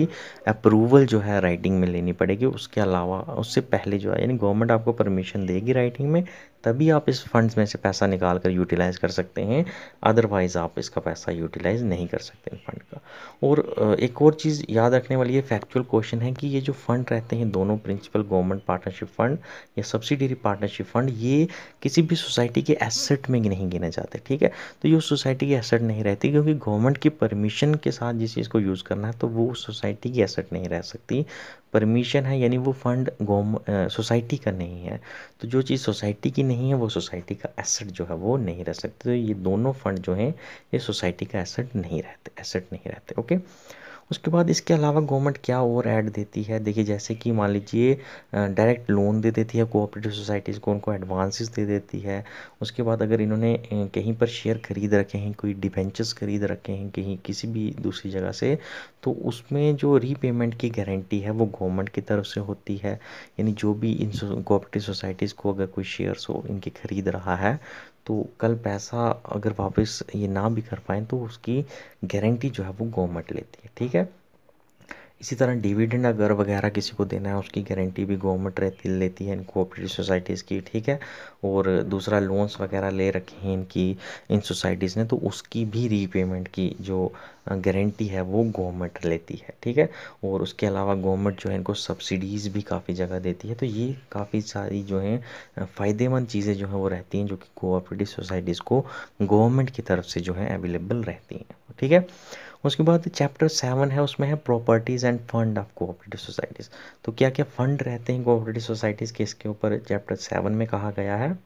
अप्रूवल जो है राइटिंग में लेनी पड़ेगी उसके अलावा उससे पहले जो है यानी गवर्नमेंट आपको परमिशन देगी राइटिंग में तभी आप इस फंड्स में से पैसा निकाल कर यूटिलाइज़ कर सकते हैं अदरवाइज़ आप इसका पैसा यूटिलाइज़ नहीं कर सकते फंड का और एक और चीज़ याद रखने वाली ये फैक्चुअल क्वेश्चन है कि ये जो फंड रहते हैं दोनों प्रिंसिपल गवर्नमेंट पार्टनरशिप फंड या सब्सिडरी पार्टनरशिप फंड ये किसी भी सोसाइटी के एसेट में नहीं गिने जाते ठीक है तो ये सोसाइटी की एसेट नहीं रहती क्योंकि गवर्नमेंट की परमिशन के साथ जिस चीज़ को यूज़ करना है तो वो सोसाइटी की एसेट नहीं रह सकती परमिशन है यानी वो फंड गौम सोसाइटी का नहीं है तो जो चीज़ सोसाइटी की नहीं है वो सोसाइटी का एसेट जो है वो नहीं रह सकते तो ये दोनों फंड जो हैं ये सोसाइटी का एसेट नहीं रहते एसेट नहीं रहते ओके उसके बाद इसके अलावा गवर्नमेंट क्या और ऐड देती है देखिए जैसे कि मान लीजिए डायरेक्ट लोन दे देती है कोऑपरेटिव सोसाइटीज़ को उनको एडवांसेस दे देती है उसके बाद अगर इन्होंने कहीं पर शेयर खरीद रखे हैं कोई डिवेंचर्स खरीद रखे हैं कहीं किसी भी दूसरी जगह से तो उसमें जो रीपेमेंट की गारंटी है वो गवर्नमेंट की तरफ से होती है यानी जो भी इन कोऑपरेटिव सोसाइटीज़ को अगर कोई शेयर्स हो इनकी ख़रीद रहा है तो कल पैसा अगर वापस ये ना भी कर पाएँ तो उसकी गारंटी जो है वो गवर्नमेंट लेती है ठीक है इसी तरह डिविडेंड अगर वगैरह किसी को देना है उसकी गारंटी भी गवर्नमेंट रहती लेती है इन कोऑपरेटिव सोसाइटीज़ की ठीक है और दूसरा लोन्स वगैरह ले रखे हैं इनकी इन सोसाइटीज़ ने तो उसकी भी रीपेमेंट की जो गारंटी है वो गवर्नमेंट लेती है ठीक है और उसके अलावा गवर्नमेंट जो है इनको सब्सिडीज़ भी काफ़ी जगह देती है तो ये काफ़ी सारी जो हैं फ़ायदेमंद चीज़ें जो हैं वो रहती हैं जो कि कोऑपरेटिव सोसाइटीज़ को गवर्नमेंट की तरफ से जो है अवेलेबल रहती हैं ठीक है उसके बाद चैप्टर सेवन है उसमें है properties and fund of cooperative societies तो क्या क्या फंड रहते हैं कोऑपरेटिव सोसाइटीज़ के इसके ऊपर चैप्टर सेवन में कहा गया है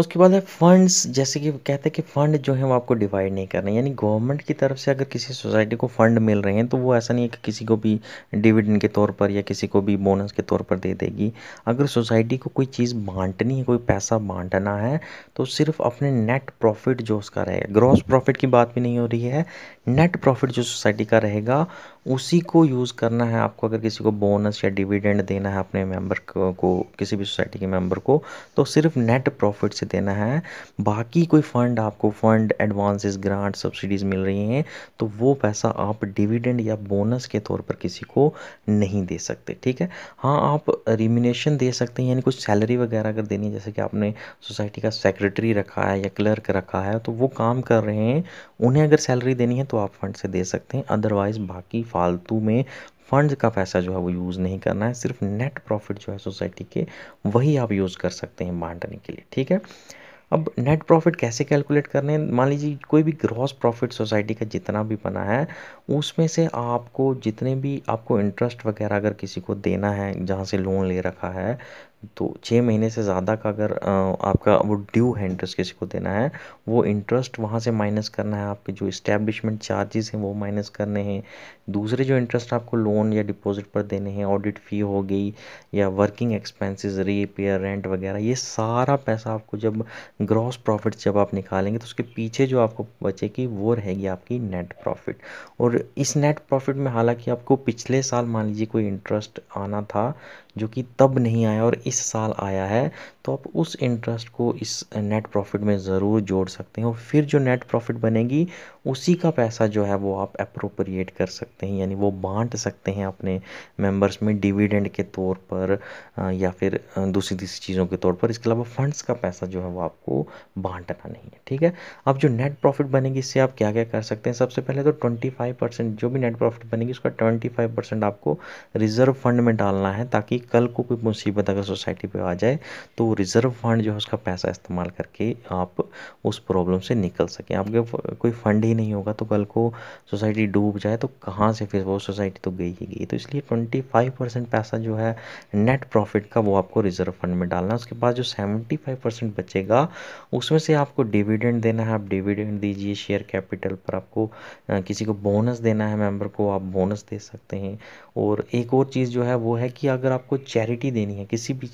उसके बाद है फंड्स जैसे कि कहते हैं कि फ़ंड जो है वो आपको डिवाइड नहीं करना यानी गवर्नमेंट की तरफ से अगर किसी सोसाइटी को फ़ंड मिल रहे हैं तो वो ऐसा नहीं है कि किसी को भी डिविडेंड के तौर पर या किसी को भी बोनस के तौर पर दे देगी अगर सोसाइटी को कोई चीज़ बांटनी है कोई पैसा बांटना है तो सिर्फ अपने नेट प्रॉफिट जो उसका रहेगा ग्रॉस प्रॉफिट की बात भी नहीं हो रही है नेट प्रॉफिट जो सोसाइटी का रहेगा उसी को यूज़ करना है आपको अगर किसी को बोनस या डिविडेंड देना है अपने मेंबर को, को किसी भी सोसाइटी के मेंबर को तो सिर्फ नेट प्रॉफिट से देना है बाकी कोई फ़ंड आपको फ़ंड एडवांसेस ग्रांट सब्सिडीज़ मिल रही हैं तो वो पैसा आप डिविडेंड या बोनस के तौर पर किसी को नहीं दे सकते ठीक है हाँ आप रिमिनेशन दे सकते हैं यानी कुछ सैलरी वगैरह अगर देनी है जैसे कि आपने सोसाइटी का सेक्रेटरी रखा है या क्लर्क रखा है तो वो काम कर रहे हैं उन्हें अगर सैलरी देनी है तो आप फंड से दे सकते हैं अदरवाइज़ बाकी फालतू में फंड्स का पैसा जो है वो यूज़ नहीं करना है सिर्फ नेट प्रॉफिट जो है सोसाइटी के वही आप यूज़ कर सकते हैं बांटने के लिए ठीक है अब नेट प्रॉफिट कैसे कैलकुलेट करने मान लीजिए कोई भी ग्रॉस प्रॉफिट सोसाइटी का जितना भी बना है उसमें से आपको जितने भी आपको इंटरेस्ट वगैरह अगर किसी को देना है जहाँ से लोन ले रखा है तो छः महीने से ज़्यादा का अगर आपका वो ड्यू है इंटरेस्ट किसी को देना है वो इंटरेस्ट वहाँ से माइनस करना है आपके जो इस्टेब्लिशमेंट चार्जेस हैं वो माइनस करने हैं दूसरे जो इंटरेस्ट आपको लोन या डिपॉजिट पर देने हैं ऑडिट फ़ी हो गई या वर्किंग एक्सपेंसेस रीपेयर रेंट वगैरह ये सारा पैसा आपको जब ग्रॉस प्रॉफिट जब आप निकालेंगे तो उसके पीछे जो आपको बचेगी वो रहेगी आपकी नेट प्रॉफिट और इस नेट प्रॉफिट में हालांकि आपको पिछले साल मान लीजिए कोई इंटरेस्ट आना था जो कि तब नहीं आया और इस साल आया है तो आप उस इंटरेस्ट को इस नेट प्रॉफिट में ज़रूर जोड़ सकते हैं और फिर जो नेट प्रॉफिट बनेगी उसी का पैसा जो है वो आप अप्रोप्रिएट कर सकते हैं यानी वो बांट सकते हैं अपने मेंबर्स में डिविडेंड के तौर पर या फिर दूसरी दूसरी चीज़ों के तौर पर इसके अलावा फंड्स का पैसा जो है वो आपको बांटना नहीं है ठीक है अब जो नेट प्रॉफिट बनेगी इससे आप क्या क्या कर सकते हैं सबसे पहले तो ट्वेंटी फाइव परसेंट जो भी नेट प्रॉफिट बनेगी उसका ट्वेंटी फाइव परसेंट आपको रिजर्व फंड में डालना है ताकि कल को कोई मुसीबत अगर सोसाइटी पे आ जाए तो रिज़र्व फंड जो है उसका पैसा इस्तेमाल करके आप उस प्रॉब्लम से निकल सकें आपके कोई फंड ही नहीं होगा तो कल को सोसाइटी डूब जाए तो कहाँ से फिर वो सोसाइटी तो गई ही गई तो इसलिए ट्वेंटी फाइव परसेंट पैसा जो है नेट प्रॉफिट का वो आपको रिज़र्व फंड में डालना है उसके बाद जो सेवेंटी फाइव परसेंट बचेगा उसमें से आपको डिविडेंड देना है आप डिविडेंड दीजिए शेयर कैपिटल पर आपको किसी को बोनस देना है मेंबर को आप बोनस दे सकते हैं और एक और चीज़ जो है वो है कि अगर आपको आपको चैरिटी देनी है किसी भी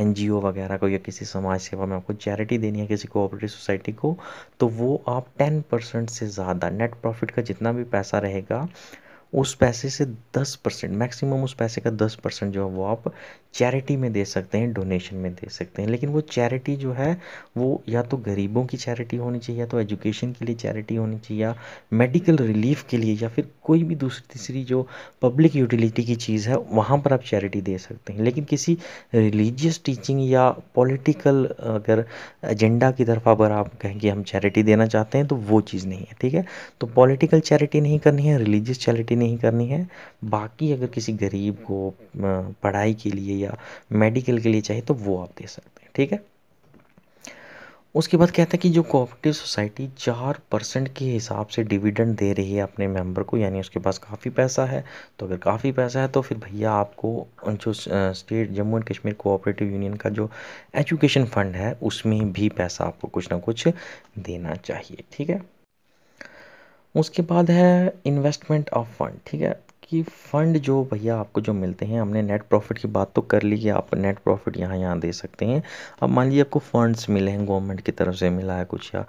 एन जी ओ वगैरह को या किसी समाज सेवा में आपको चैरिटी देनी है किसी कोऑपरेटिव सोसाइटी को तो वो आप टेन परसेंट से ज़्यादा नेट प्रॉफिट का जितना भी पैसा रहेगा उस पैसे से दस परसेंट मैक्सिमम उस पैसे का दस परसेंट जो है वो आप चैरिटी में दे सकते हैं डोनेशन में दे सकते हैं लेकिन वो चैरिटी जो है वो या तो गरीबों की चैरिटी होनी चाहिए या तो एजुकेशन के लिए चैरिटी होनी चाहिए या मेडिकल रिलीफ के लिए या फिर कोई भी दूसरी तीसरी जो पब्लिक यूटिलिटी की चीज़ है वहाँ पर आप चैरिटी दे सकते हैं लेकिन किसी रिलीजियस टीचिंग या पॉलिटिकल अगर एजेंडा की तरफ अगर आप कहें कि हम चैरिटी देना चाहते हैं तो वो चीज़ नहीं है ठीक है तो पॉलिटिकल चैरिटी नहीं करनी है रिलीजियस चैरिटी नहीं करनी है बाकी अगर किसी गरीब को पढ़ाई के लिए या मेडिकल के लिए चाहिए तो वो आप दे सकते हैं ठीक है उसके बाद कहता है कि जो कोऑपरेटिव सोसाइटी चार परसेंट के हिसाब से डिविडेंड दे रही है अपने मेंबर को यानी उसके पास काफ़ी पैसा है तो अगर काफ़ी पैसा है तो फिर भैया आपको जो state Jammu and Kashmir cooperative union का जो एजुकेशन फंड है उसमें भी पैसा आपको कुछ ना कुछ देना चाहिए ठीक है उसके बाद है इन्वेस्टमेंट ऑफ फंड ठीक है कि फ़ंड जो भैया आपको जो मिलते हैं हमने नेट प्रॉफ़िट की बात तो कर ली कि आप नेट प्रॉफ़िट यहाँ यहाँ दे सकते हैं अब मान लीजिए आपको फ़ंड्स मिले हैं गवर्नमेंट की तरफ से मिला है कुछ या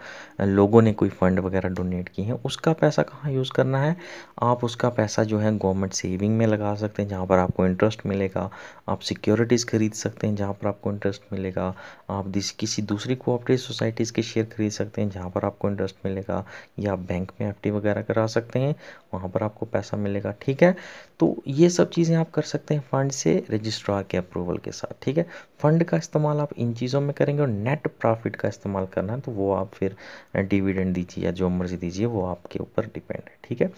लोगों ने कोई फ़ंड वगैरह डोनेट किए हैं उसका पैसा कहाँ यूज़ करना है आप उसका पैसा जो है गवर्नमेंट सेविंग में लगा सकते हैं जहाँ पर आपको इंटरेस्ट मिलेगा आप सिक्योरिटीज़ खरीद सकते हैं जहाँ पर आपको इंटरेस्ट मिलेगा आप किसी दूसरी कोऑपरेटिव सोसाइटीज़ के शेयर खरीद सकते हैं जहाँ पर आपको इंटरेस्ट मिलेगा या आप बैंक में एफ वगैरह करा सकते हैं वहाँ पर आपको पैसा मिलेगा ठीक है तो ये सब चीज़ें आप कर सकते हैं फंड से रजिस्ट्रार के अप्रूवल के साथ ठीक है फंड का इस्तेमाल आप इन चीज़ों में करेंगे और नेट प्रॉफिट का इस्तेमाल करना है तो वो आप फिर डिविडेंड दीजिए या जो मर्जी दीजिए वो आपके ऊपर डिपेंड है ठीक है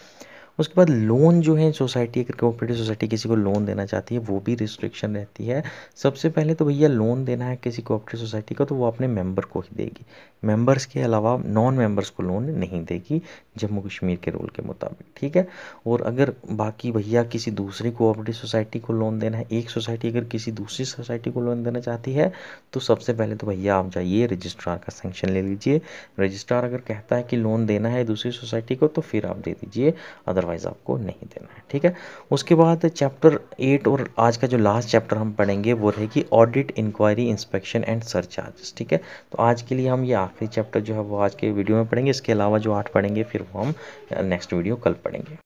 उसके बाद लोन जो है सोसाइटी अगर कोऑपरेटिव सोसाइटी किसी को लोन देना चाहती है वो भी रिस्ट्रिक्शन रहती है सबसे पहले तो भैया लोन देना है किसी कोऑपरेटिव सोसाइटी को तो वो अपने मेंबर को ही देगी मेंबर्स के अलावा नॉन मेंबर्स को लोन नहीं देगी जम्मू कश्मीर के रूल के मुताबिक ठीक है और अगर बाकी भैया किसी दूसरी कोऑपरेटिव सोसाइटी को लोन देना है एक सोसाइटी अगर किसी दूसरी सोसाइटी को लोन देना चाहती है तो सबसे पहले तो भैया आप जाइए रजिस्ट्रार का सेंक्शन ले लीजिए रजिस्ट्रार अगर कहता है कि लोन देना है दूसरी सोसाइटी को तो फिर आप दे दीजिए अदरवाइज अदरवाइज आपको नहीं देना है ठीक है उसके बाद चैप्टर एट और आज का जो लास्ट चैप्टर हम पढ़ेंगे वो रहेगी audit inquiry inspection and charges ठीक है तो आज के लिए हम ये आखिरी चैप्टर जो है वो आज के वीडियो में पढ़ेंगे इसके अलावा जो आठ पढ़ेंगे फिर वो हम नेक्स्ट वीडियो कल पढ़ेंगे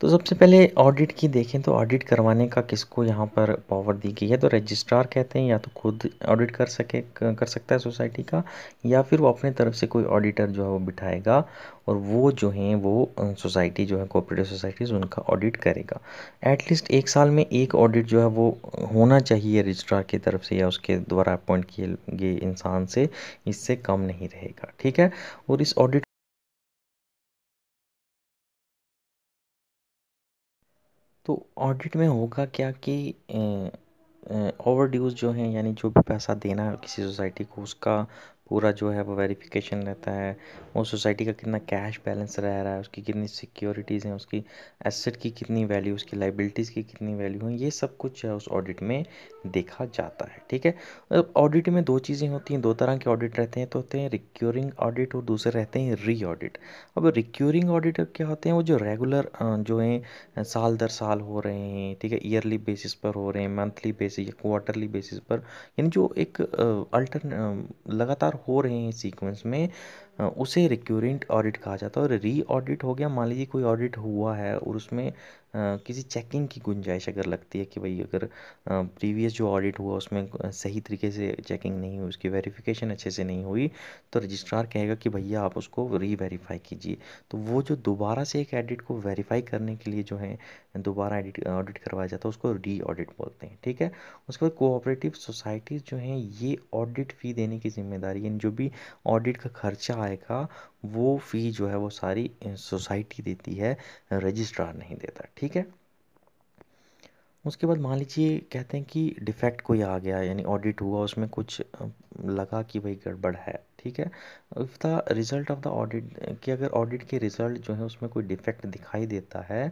तो सबसे पहले ऑडिट की देखें तो ऑडिट करवाने का किसको यहाँ पर पावर दी गई है तो रजिस्ट्रार कहते हैं या तो खुद ऑडिट कर सके कर सकता है सोसाइटी का या फिर वो अपने तरफ से कोई ऑडिटर जो है वो बिठाएगा और वो जो हैं वो सोसाइटी जो है कोऑपरेटिव सोसाइटीज़ उनका ऑडिट करेगा एटलीस्ट एक साल में एक ऑडिट जो है वो होना चाहिए रजिस्ट्रार की तरफ से या उसके द्वारा अपॉइंट किए गए इंसान से इससे कम नहीं रहेगा ठीक है और इस ऑडिट तो ऑडिट में होगा क्या कि ओवर ड्यूज़ जो हैं यानी जो भी पैसा देना है किसी सोसाइटी को उसका पूरा जो है वो वेरिफिकेशन रहता है वो सोसाइटी का कितना कैश बैलेंस रह रहा है उसकी कितनी सिक्योरिटीज़ हैं उसकी एसेट की कितनी वैल्यू उसकी लाइबिलिटीज़ की कितनी वैल्यू है ये सब कुछ है उस ऑडिट में देखा जाता है ठीक है ऑडिट मतलब में दो चीज़ें होती हैं दो तरह के ऑडिट रहते हैं तो होते हैं रिक्योरिंग ऑडिट और दूसरे रहते हैं री ऑडिट अब रिक्योरिंग ऑडिट क्या होते हैं वो जो रेगुलर जो हैं साल दर साल हो रहे हैं ठीक है ईयरली बेसिस पर हो रहे हैं मंथली बेसिस या क्वार्टरली बेसिस पर यानी जो एक अल्टर लगातार बार हो रहे हैं सीक्वेंस में उसे रिक्यूरेंट ऑडिट कहा जाता है और री ऑडिट हो गया मान लीजिए कोई ऑडिट हुआ है और उसमें किसी चेकिंग की गुंजाइश अगर लगती है कि भाई अगर प्रीवियस जो ऑडिट हुआ उसमें सही तरीके से चेकिंग नहीं हुई उसकी वेरिफिकेशन अच्छे से नहीं हुई तो रजिस्ट्रार कहेगा कि भैया आप उसको रीवेरीफाई कीजिए तो वो जो दोबारा से एक एडिट को वेरीफाई करने के लिए जो है दोबारा एडिट ऑडिट करवाया जाता है उसको री ऑडिट बोलते हैं ठीक है उसके बाद कोऑपरेटिव सोसाइटीज़ जो हैं ये ऑडिट फ़ी देने की जिम्मेदारी यानी जो भी ऑडिट का खर्चा आएगा वो फ़ी जो है वो सारी सोसाइटी देती है रजिस्ट्रार नहीं देता ठीक है उसके बाद मान लीजिए कहते हैं कि डिफेक्ट कोई आ गया यानी ऑडिट हुआ उसमें कुछ लगा कि भाई गड़बड़ है ठीक है if the result of the audit कि अगर ऑडिट के रिज़ल्ट जो है उसमें कोई डिफेक्ट दिखाई देता है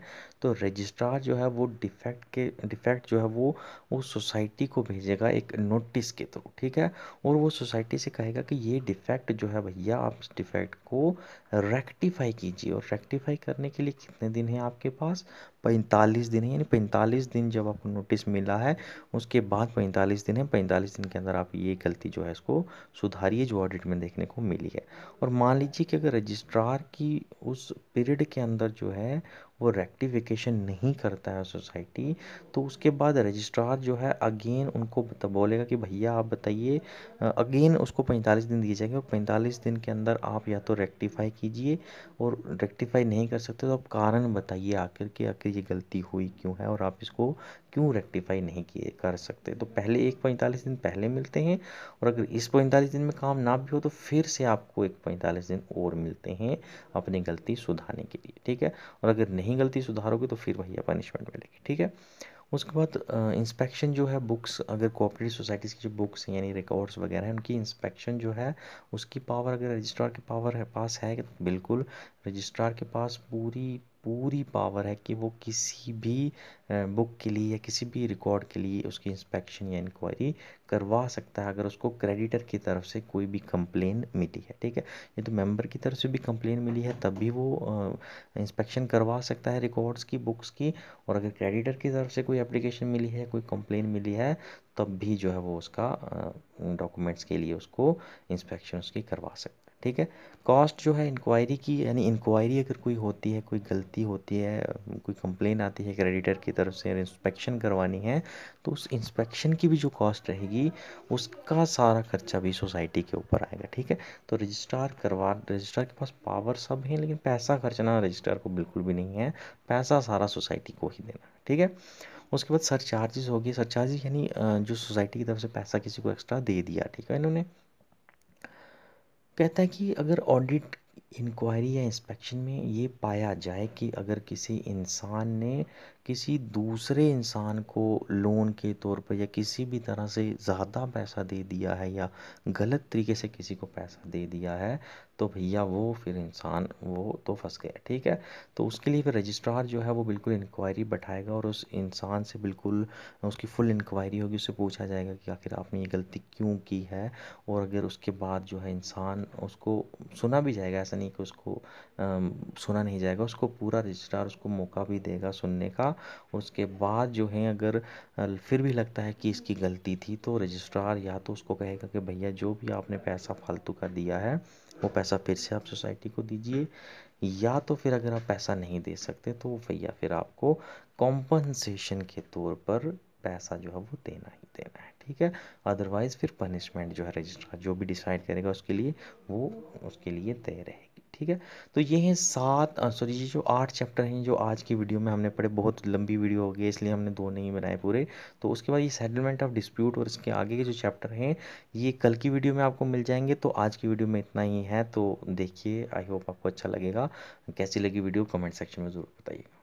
तो रजिस्ट्रार जो है वो डिफेक्ट के डिफेक्ट जो है वो वो सोसाइटी को भेजेगा एक नोटिस के थ्रू ठीक है और वो सोसाइटी से कहेगा कि ये डिफेक्ट जो है भैया आप इस डिफेक्ट को रेक्टिफाई कीजिए और रेक्टिफाई करने के लिए कितने दिन है आपके पास पैंतालीस दिन है यानी पैंतालीस दिन जब आपको नोटिस मिला है उसके बाद पैंतालीस दिन है पैंतालीस दिन के अंदर आप ये गलती जो है इसको सुधारिए जो ऑडिट में देखने को मिली है और मान लीजिए कि अगर रजिस्ट्रार की उस पीरियड के अंदर जो है वो रेक्टिफिकेशन नहीं करता है सोसाइटी तो उसके बाद रजिस्ट्रार जो है अगेन उनको बोलेगा कि भैया आप बताइए अगेन उसको पैंतालीस दिन दिए जाएंगे और पैंतालीस दिन के अंदर आप या तो रेक्टिफाई कीजिए और रेक्टिफाई नहीं कर सकते तो आप कारण बताइए आखिर कि आखिर ये गलती हुई क्यों है और आप इसको क्यों रेक्टिफाई नहीं किए कर सकते तो पहले एक पैंतालीस दिन पहले मिलते हैं और अगर इस पैंतालीस दिन में काम ना भी हो तो फिर से आपको एक पैंतालीस दिन और मिलते हैं अपनी गलती सुधारने के लिए ठीक है और अगर नहीं गलती सुधारोगे तो फिर भैया पनिशमेंट मिलेगी ठीक है उसके बाद इंस्पेक्शन जो है बुक्स अगर कोऑपरेटिव सोसाइटीज़ की जो बुक्स हैं यानी रिकॉर्ड्स वगैरह हैं उनकी इंस्पेक्शन जो है उसकी पावर अगर रजिस्ट्रार के पावर है पास है बिल्कुल रजिस्ट्रार के पास पूरी पूरी पावर है कि वो किसी भी बुक के लिए या किसी भी रिकॉर्ड के लिए उसकी इंस्पेक्शन या इंक्वायरी करवा सकता है अगर उसको क्रेडिटर की तरफ से कोई भी कंप्लेन मिली है ठीक है ये तो मेंबर की तरफ से भी कंप्लेन मिली है तब भी वो इंस्पेक्शन करवा सकता है रिकॉर्ड्स की बुक्स की और अगर क्रेडिटर की तरफ से कोई एप्लीकेशन मिली है कोई कंप्लेन मिली है तब भी जो है वो उसका डॉक्यूमेंट्स के लिए उसको इंस्पेक्शन उसकी करवा सकता है ठीक है कॉस्ट जो है इंक्वायरी की यानी इंक्वायरी अगर कोई होती है कोई गलती होती है कोई कंप्लेन आती है क्रेडिटर की तरफ से इंस्पेक्शन करवानी है तो उस इंस्पेक्शन की भी जो कॉस्ट रहेगी उसका सारा खर्चा भी सोसाइटी के ऊपर आएगा ठीक है तो रजिस्ट्रार करवा रजिस्ट्रार के पास पावर सब है लेकिन पैसा खर्चना रजिस्ट्रार को बिल्कुल भी नहीं है पैसा सारा सोसाइटी को ही देना ठीक है उसके बाद सर चार्जेस होगी सर चार्जेस यानी जो सोसाइटी की तरफ से पैसा किसी को एक्स्ट्रा दे दिया ठीक है इन्होंने कहता है कि अगर ऑडिट इंक्वायरी या इंस्पेक्शन में ये पाया जाए कि अगर किसी इंसान ने किसी दूसरे इंसान को लोन के तौर पर या किसी भी तरह से ज़्यादा पैसा दे दिया है या गलत तरीके से किसी को पैसा दे दिया है तो भैया वो फिर इंसान वो तो फंस गया ठीक है तो उसके लिए फिर रजिस्ट्रार जो है वो बिल्कुल इंक्वायरी बैठाएगा और उस इंसान से बिल्कुल उसकी फुल इंक्वायरी होगी उससे पूछा जाएगा कि आखिर आपने ये गलती क्यों की है और अगर उसके बाद जो है इंसान उसको सुना भी जाएगा ऐसा यानी कि उसको सुना नहीं जाएगा उसको पूरा रजिस्ट्रार उसको मौका भी देगा सुनने का उसके बाद जो है अगर फिर भी लगता है कि इसकी गलती थी तो रजिस्ट्रार या तो उसको कहेगा कि भैया जो भी आपने पैसा फालतू का दिया है वो पैसा फिर से आप सोसाइटी को दीजिए या तो फिर अगर आप पैसा नहीं दे सकते तो भैया फिर आपको कॉम्पनसेशन के तौर पर पैसा जो है वो देना ही देना है ठीक है अदरवाइज़ फिर पनिशमेंट जो है रजिस्ट्रार जो भी डिसाइड करेगा उसके लिए वो उसके लिए तय रहेगी ठीक है तो ये हैं सात सॉरी ये जो आठ चैप्टर हैं जो आज की वीडियो में हमने पढ़े बहुत लंबी वीडियो हो गई इसलिए हमने दो नहीं बनाए पूरे तो उसके बाद ये सेटलमेंट ऑफ डिस्प्यूट और इसके आगे के जो चैप्टर हैं ये कल की वीडियो में आपको मिल जाएंगे तो आज की वीडियो में इतना ही है तो देखिए आई होप आपको अच्छा लगेगा कैसी लगी वीडियो कमेंट सेक्शन में ज़रूर बताइएगा